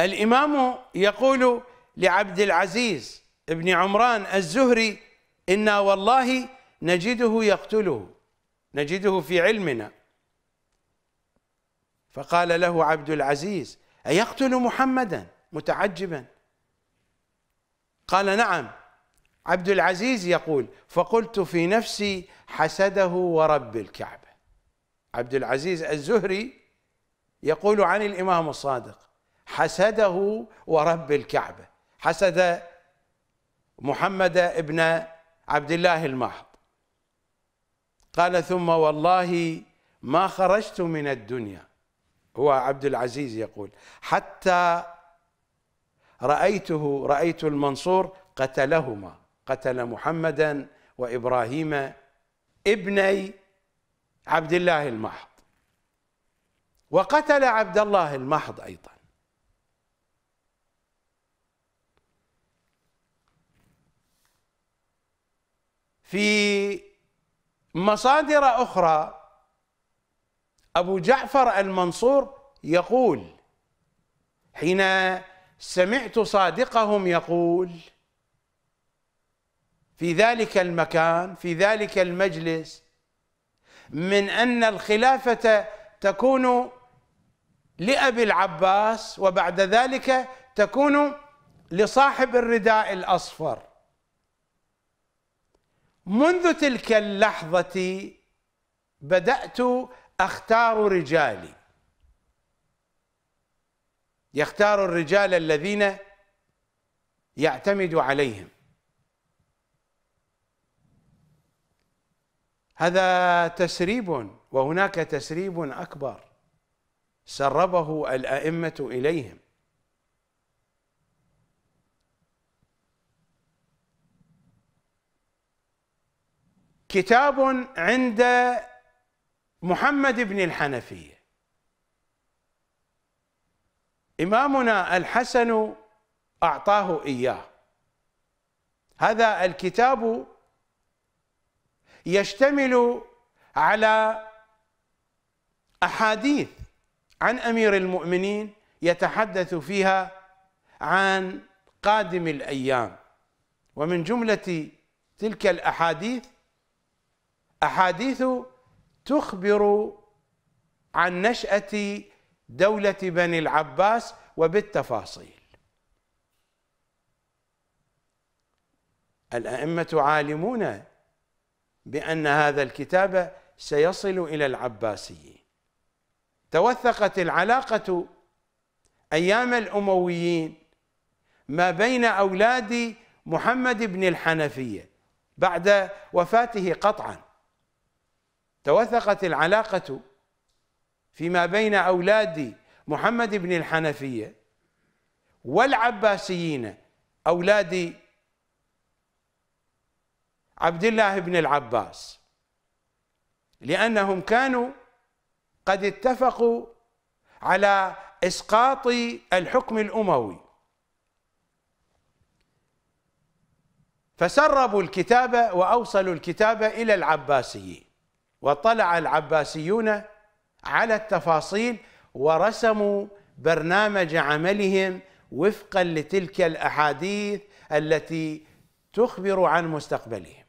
الإمام يقول لعبد العزيز بن عمران الزهري إنا والله نجده يقتله نجده في علمنا فقال له عبد العزيز أيقتل محمدا متعجبا قال نعم عبد العزيز يقول فقلت في نفسي حسده ورب الكعبة عبد العزيز الزهري يقول عن الإمام الصادق حسده ورب الكعبة حسد محمد ابن عبد الله المحض قال ثم والله ما خرجت من الدنيا هو عبد العزيز يقول حتى رأيته رأيت المنصور قتلهما قتل محمدا وابراهيم ابني عبد الله المحض وقتل عبد الله المحض ايضا في مصادر اخرى ابو جعفر المنصور يقول حين سمعت صادقهم يقول في ذلك المكان في ذلك المجلس من أن الخلافة تكون لأبي العباس وبعد ذلك تكون لصاحب الرداء الأصفر منذ تلك اللحظة بدأت أختار رجالي يختار الرجال الذين يعتمد عليهم هذا تسريب وهناك تسريب اكبر سربه الائمه اليهم كتاب عند محمد بن الحنفيه امامنا الحسن اعطاه اياه هذا الكتاب يشتمل على احاديث عن امير المؤمنين يتحدث فيها عن قادم الايام ومن جمله تلك الاحاديث احاديث تخبر عن نشاه دوله بني العباس وبالتفاصيل الائمه عالمون بأن هذا الكتاب سيصل إلى العباسيين توثقت العلاقة أيام الأمويين ما بين أولاد محمد بن الحنفية بعد وفاته قطعا توثقت العلاقة فيما بين أولاد محمد بن الحنفية والعباسيين أولاد عبد الله بن العباس لأنهم كانوا قد اتفقوا على إسقاط الحكم الأموي فسربوا الكتابة وأوصلوا الكتابة إلى العباسيين واطلع العباسيون على التفاصيل ورسموا برنامج عملهم وفقا لتلك الأحاديث التي تخبر عن مستقبلهم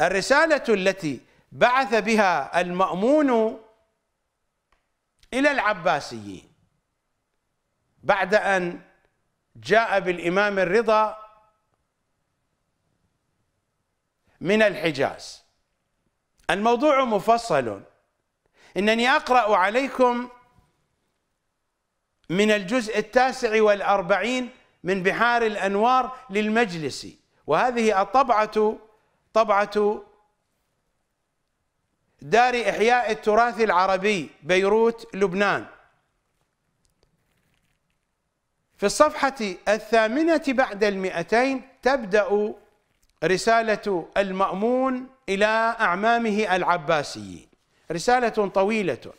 الرسالة التي بعث بها المأمون إلى العباسيين بعد أن جاء بالإمام الرضا من الحجاز الموضوع مفصل إنني أقرأ عليكم من الجزء التاسع والأربعين من بحار الأنوار للمجلس وهذه الطبعة طبعة دار إحياء التراث العربي بيروت لبنان في الصفحة الثامنة بعد المئتين تبدأ رسالة المأمون إلى أعمامه العباسيين رسالة طويلة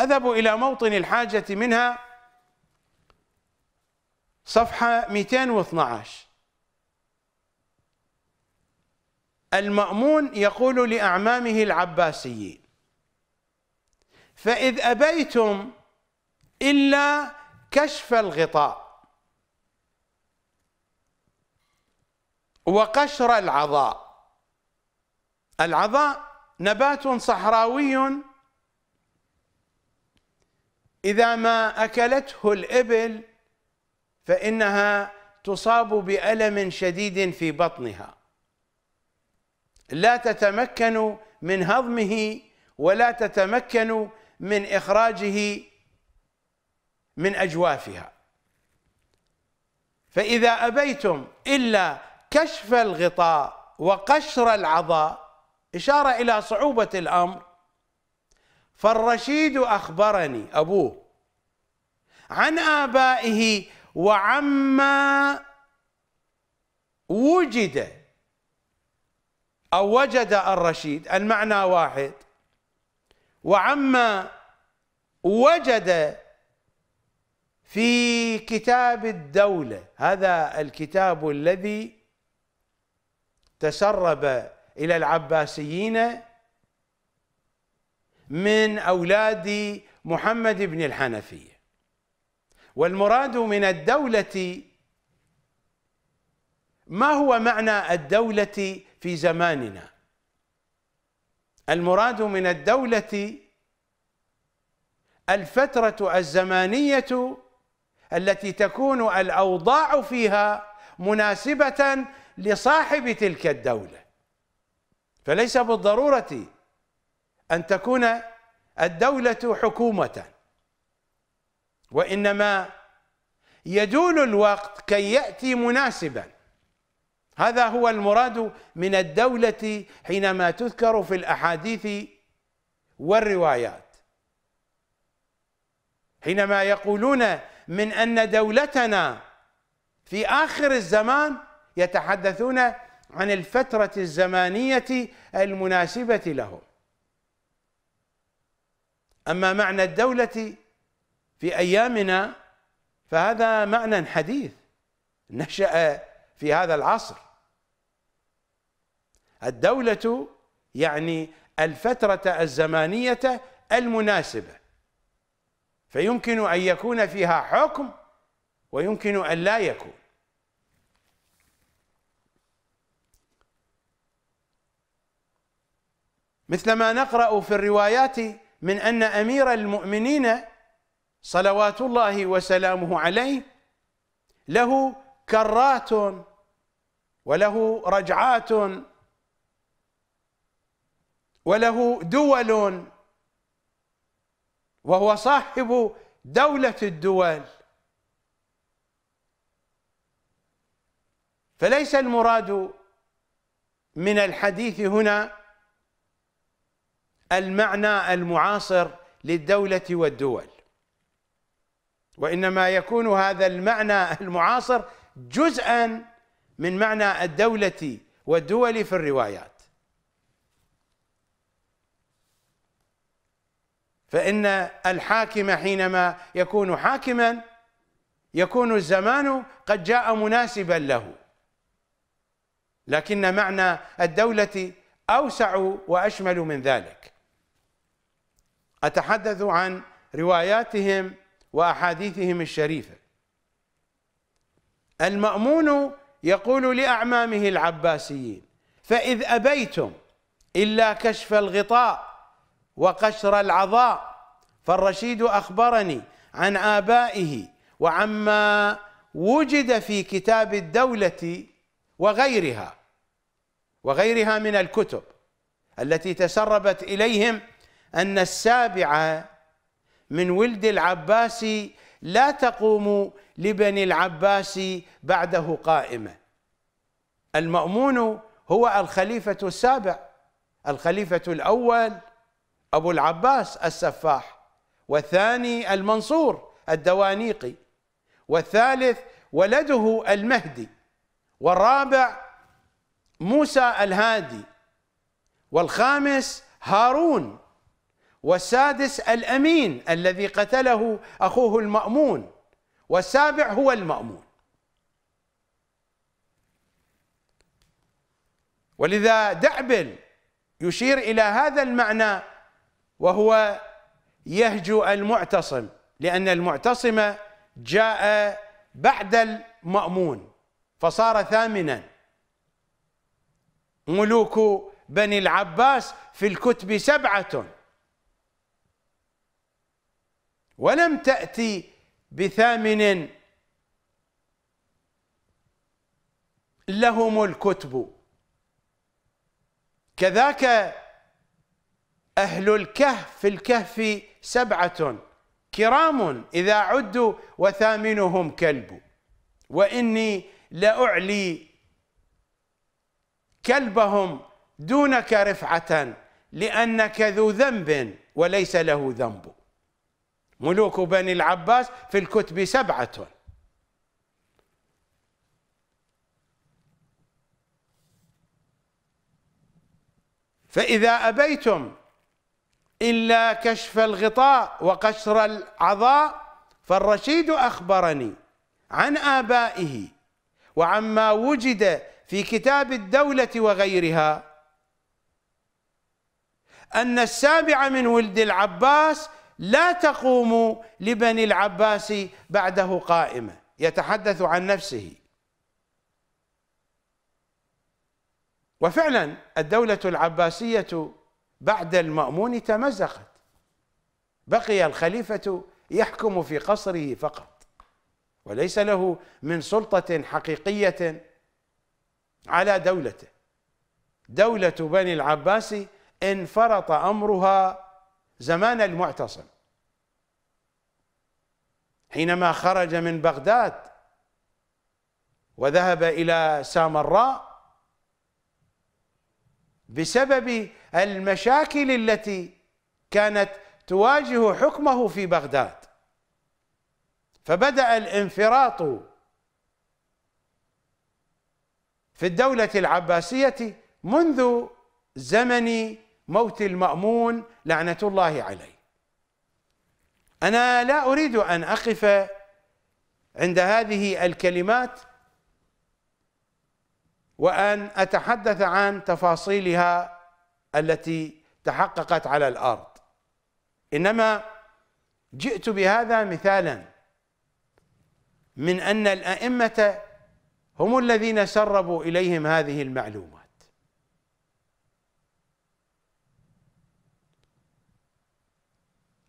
أذهب إلى موطن الحاجة منها صفحة 212 المأمون يقول لأعمامه العباسيين فإذ أبيتم إلا كشف الغطاء وقشر العظاء العظاء نبات صحراوي إذا ما أكلته الإبل فإنها تصاب بألم شديد في بطنها لا تتمكن من هضمه ولا تتمكن من إخراجه من أجوافها فإذا أبيتم إلا كشف الغطاء وقشر العضاء إشارة إلى صعوبة الأمر فالرشيد أخبرني أبوه عن آبائه وعما وجد أو وجد الرشيد المعنى واحد وعما وجد في كتاب الدولة هذا الكتاب الذي تسرب إلى العباسيين من أولاد محمد بن الحنفية والمراد من الدولة ما هو معنى الدولة في زماننا المراد من الدولة الفترة الزمانية التي تكون الأوضاع فيها مناسبة لصاحب تلك الدولة فليس بالضرورة أن تكون الدولة حكومة وإنما يدول الوقت كي يأتي مناسباً هذا هو المراد من الدولة حينما تذكر في الأحاديث والروايات حينما يقولون من أن دولتنا في آخر الزمان يتحدثون عن الفترة الزمانية المناسبة لهم أما معنى الدولة في أيامنا فهذا معنى حديث نشأ في هذا العصر الدولة يعني الفترة الزمانية المناسبة فيمكن أن يكون فيها حكم ويمكن أن لا يكون مثل ما نقرأ في الروايات من أن أمير المؤمنين صلوات الله وسلامه عليه له كرات وله رجعات وله دول وهو صاحب دولة الدول فليس المراد من الحديث هنا المعنى المعاصر للدولة والدول وإنما يكون هذا المعنى المعاصر جزءا من معنى الدولة والدول في الروايات فإن الحاكم حينما يكون حاكما يكون الزمان قد جاء مناسبا له لكن معنى الدولة أوسع وأشمل من ذلك أتحدث عن رواياتهم وأحاديثهم الشريفة المأمون يقول لأعمامه العباسيين فإذ أبيتم إلا كشف الغطاء وقشر العضاء فالرشيد أخبرني عن آبائه وعما وجد في كتاب الدولة وغيرها وغيرها من الكتب التي تسربت إليهم أن السابعة من ولد العباس لا تقوم لبني العباس بعده قائمة المأمون هو الخليفة السابع الخليفة الأول أبو العباس السفاح والثاني المنصور الدوانيقي والثالث ولده المهدي والرابع موسى الهادي والخامس هارون والسادس الامين الذي قتله اخوه المامون والسابع هو المامون ولذا دعبل يشير الى هذا المعنى وهو يهجو المعتصم لأن المعتصم جاء بعد المأمون فصار ثامنا ملوك بني العباس في الكتب سبعة ولم تأتي بثامن لهم الكتب كذاك أهل الكهف في الكهف سبعة كرام إذا عدوا وثامنهم كلب وإني لأعلي كلبهم دونك رفعة لأنك ذو ذنب وليس له ذنب ملوك بني العباس في الكتب سبعة فإذا أبيتم إلا كشف الغطاء وقشر العضاء فالرشيد أخبرني عن آبائه وعما وجد في كتاب الدولة وغيرها أن السابع من ولد العباس لا تقوم لبني العباس بعده قائمة يتحدث عن نفسه وفعلا الدولة العباسية بعد المأمون تمزقت بقي الخليفة يحكم في قصره فقط وليس له من سلطة حقيقية على دولته دولة بني العباس انفرط أمرها زمان المعتصم حينما خرج من بغداد وذهب إلى سامراء بسبب المشاكل التي كانت تواجه حكمه في بغداد فبدا الانفراط في الدوله العباسيه منذ زمن موت المامون لعنه الله عليه انا لا اريد ان اقف عند هذه الكلمات وان اتحدث عن تفاصيلها التي تحققت على الارض انما جئت بهذا مثالا من ان الائمه هم الذين سربوا اليهم هذه المعلومات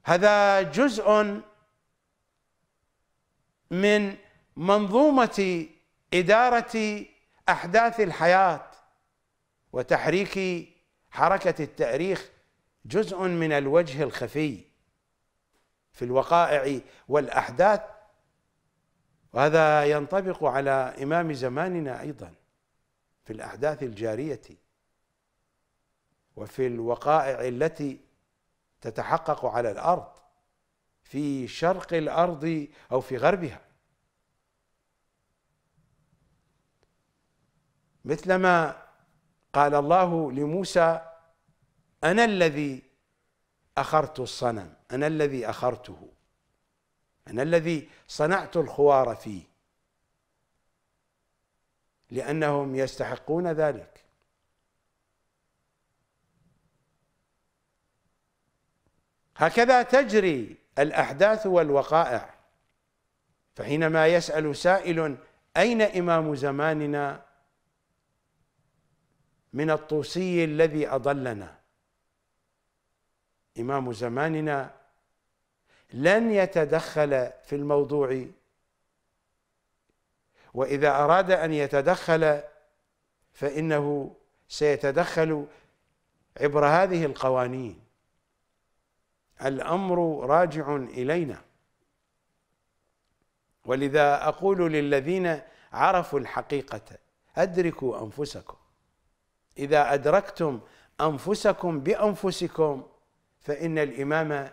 هذا جزء من منظومه اداره احداث الحياه وتحريك حركه التاريخ جزء من الوجه الخفي في الوقائع والاحداث وهذا ينطبق على امام زماننا ايضا في الاحداث الجاريه وفي الوقائع التي تتحقق على الارض في شرق الارض او في غربها مثلما قال الله لموسى أنا الذي أخرت الصنم أنا الذي أخرته أنا الذي صنعت الخوار فيه لأنهم يستحقون ذلك هكذا تجري الأحداث والوقائع فحينما يسأل سائل أين إمام زماننا من الطوسي الذي أضلنا إمام زماننا لن يتدخل في الموضوع وإذا أراد أن يتدخل فإنه سيتدخل عبر هذه القوانين الأمر راجع إلينا ولذا أقول للذين عرفوا الحقيقة أدركوا أنفسكم إذا أدركتم أنفسكم بأنفسكم فإن الإمام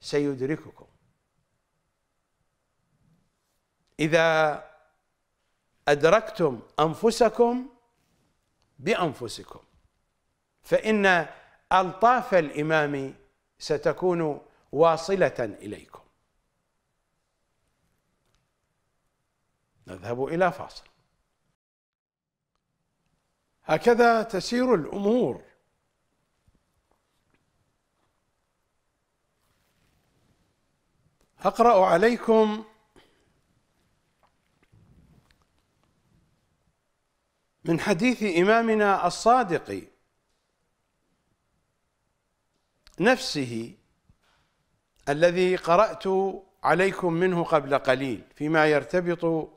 سيدرككم إذا أدركتم أنفسكم بأنفسكم فإن ألطاف الإمام ستكون واصلة إليكم نذهب إلى فاصل هكذا تسير الأمور اقرا عليكم من حديث امامنا الصادق نفسه الذي قرات عليكم منه قبل قليل فيما يرتبط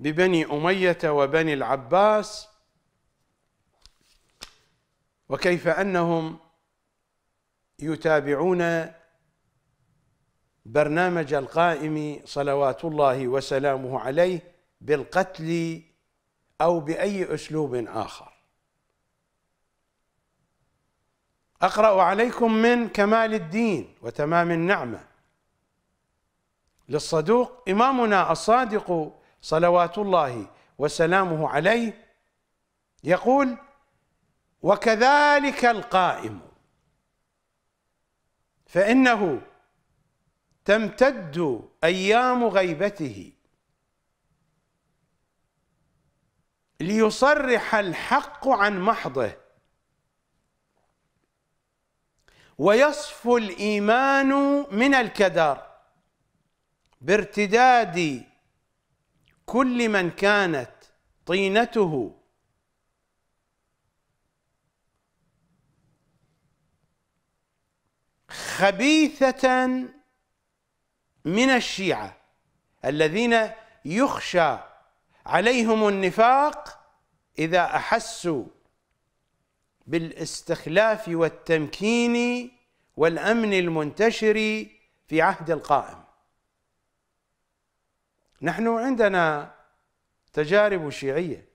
ببني اميه وبني العباس وكيف انهم يتابعون برنامج القائم صلوات الله وسلامه عليه بالقتل او باي اسلوب اخر اقرا عليكم من كمال الدين وتمام النعمه للصدوق امامنا الصادق صلوات الله وسلامه عليه يقول وكذلك القائم فانه تمتد ايام غيبته ليصرح الحق عن محضه ويصفو الايمان من الكدر بارتداد كل من كانت طينته خبيثه من الشيعة الذين يخشى عليهم النفاق إذا أحسوا بالاستخلاف والتمكين والأمن المنتشر في عهد القائم نحن عندنا تجارب شيعية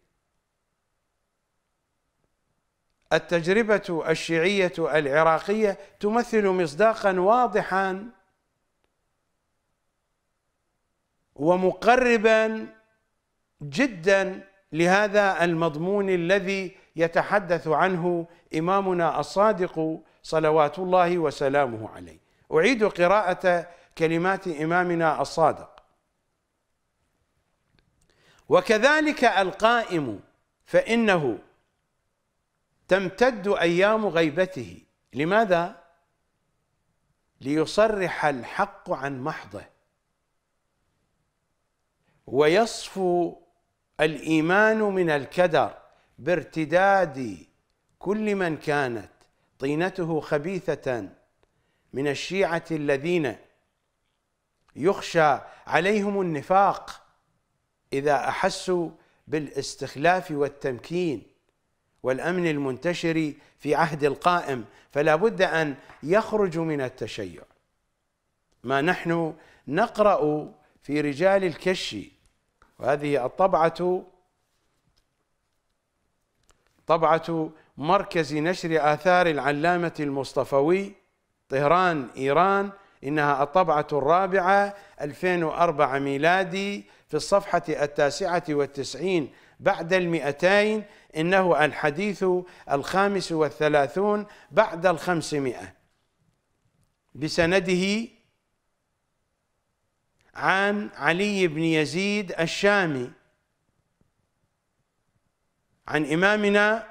التجربة الشيعية العراقية تمثل مصداقا واضحا ومقربا جدا لهذا المضمون الذي يتحدث عنه إمامنا الصادق صلوات الله وسلامه عليه أعيد قراءة كلمات إمامنا الصادق وكذلك القائم فإنه تمتد أيام غيبته لماذا؟ ليصرح الحق عن محضه ويصفو الايمان من الكدر بارتداد كل من كانت طينته خبيثه من الشيعه الذين يخشى عليهم النفاق اذا احسوا بالاستخلاف والتمكين والامن المنتشر في عهد القائم فلا بد ان يخرجوا من التشيع ما نحن نقرا في رجال الكشي وهذه الطبعة طبعة مركز نشر آثار العلامة المصطفوي طهران إيران إنها الطبعة الرابعة 2004 ميلادي في الصفحة التاسعة والتسعين بعد المئتين إنه الحديث الخامس والثلاثون بعد الخمسمائة بسنده عن علي بن يزيد الشامي عن إمامنا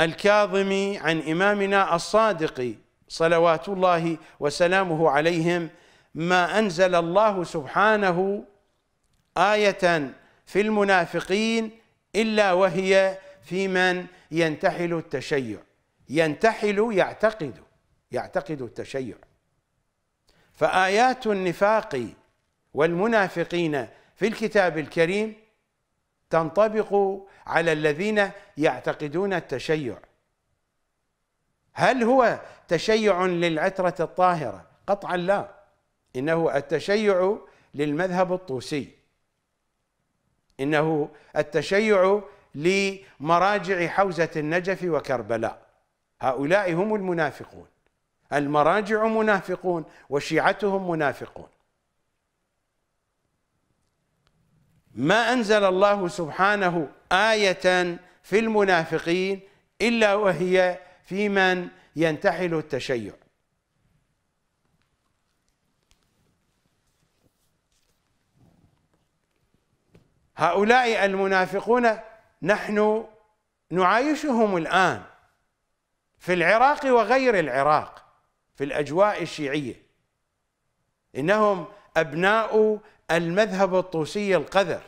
الكاظمي عن إمامنا الصادق صلوات الله وسلامه عليهم ما أنزل الله سبحانه آية في المنافقين إلا وهي في من ينتحل التشيع ينتحل يعتقد يعتقد التشيع فآيات النفاق والمنافقين في الكتاب الكريم تنطبق على الذين يعتقدون التشيع هل هو تشيع للعترة الطاهرة قطعا لا إنه التشيع للمذهب الطوسي إنه التشيع لمراجع حوزة النجف وكربلاء هؤلاء هم المنافقون المراجع منافقون وشيعتهم منافقون ما انزل الله سبحانه ايه في المنافقين الا وهي في من ينتحل التشيع هؤلاء المنافقون نحن نعايشهم الان في العراق وغير العراق في الأجواء الشيعية إنهم أبناء المذهب الطوسي القذر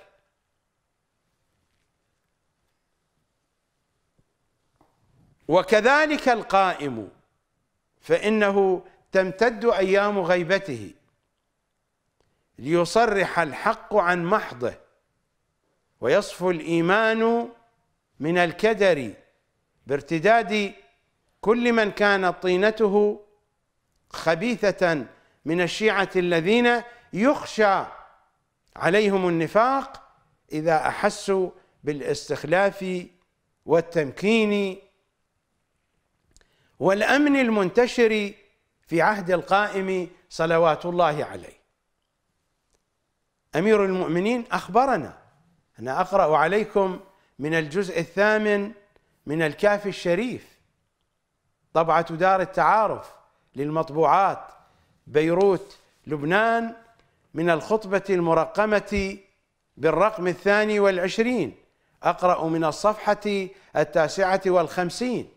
وكذلك القائم فإنه تمتد أيام غيبته ليصرح الحق عن محضه ويصفو الإيمان من الكدر بارتداد كل من كانت طينته خبيثة من الشيعة الذين يخشى عليهم النفاق إذا أحسوا بالاستخلاف والتمكين والأمن المنتشر في عهد القائم صلوات الله عليه أمير المؤمنين أخبرنا أنا أقرأ عليكم من الجزء الثامن من الكافي الشريف طبعة دار التعارف للمطبوعات بيروت لبنان من الخطبة المرقمة بالرقم الثاني والعشرين أقرأ من الصفحة التاسعة والخمسين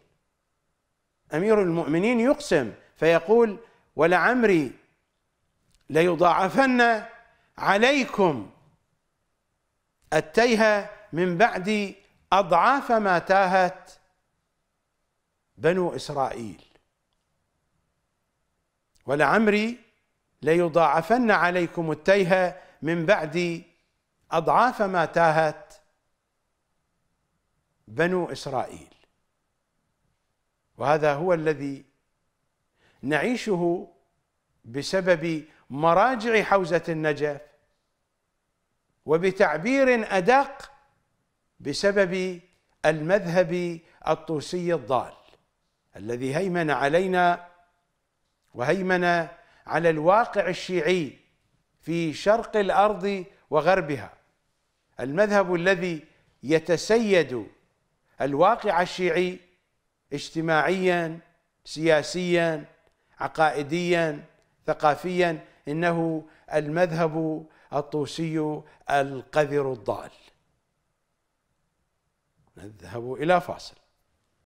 أمير المؤمنين يقسم فيقول ولعمري ليضاعفن عليكم التيه من بعد أضعاف ما تاهت بنو إسرائيل ولعمري ليضاعفن عليكم التيه من بعد أضعاف ما تاهت بنو إسرائيل وهذا هو الذي نعيشه بسبب مراجع حوزة النجف وبتعبير أدق بسبب المذهب الطوسي الضال الذي هيمن علينا وهيمن على الواقع الشيعي في شرق الارض وغربها المذهب الذي يتسيد الواقع الشيعي اجتماعيا سياسيا عقائديا ثقافيا انه المذهب الطوسي القذر الضال نذهب الى فاصل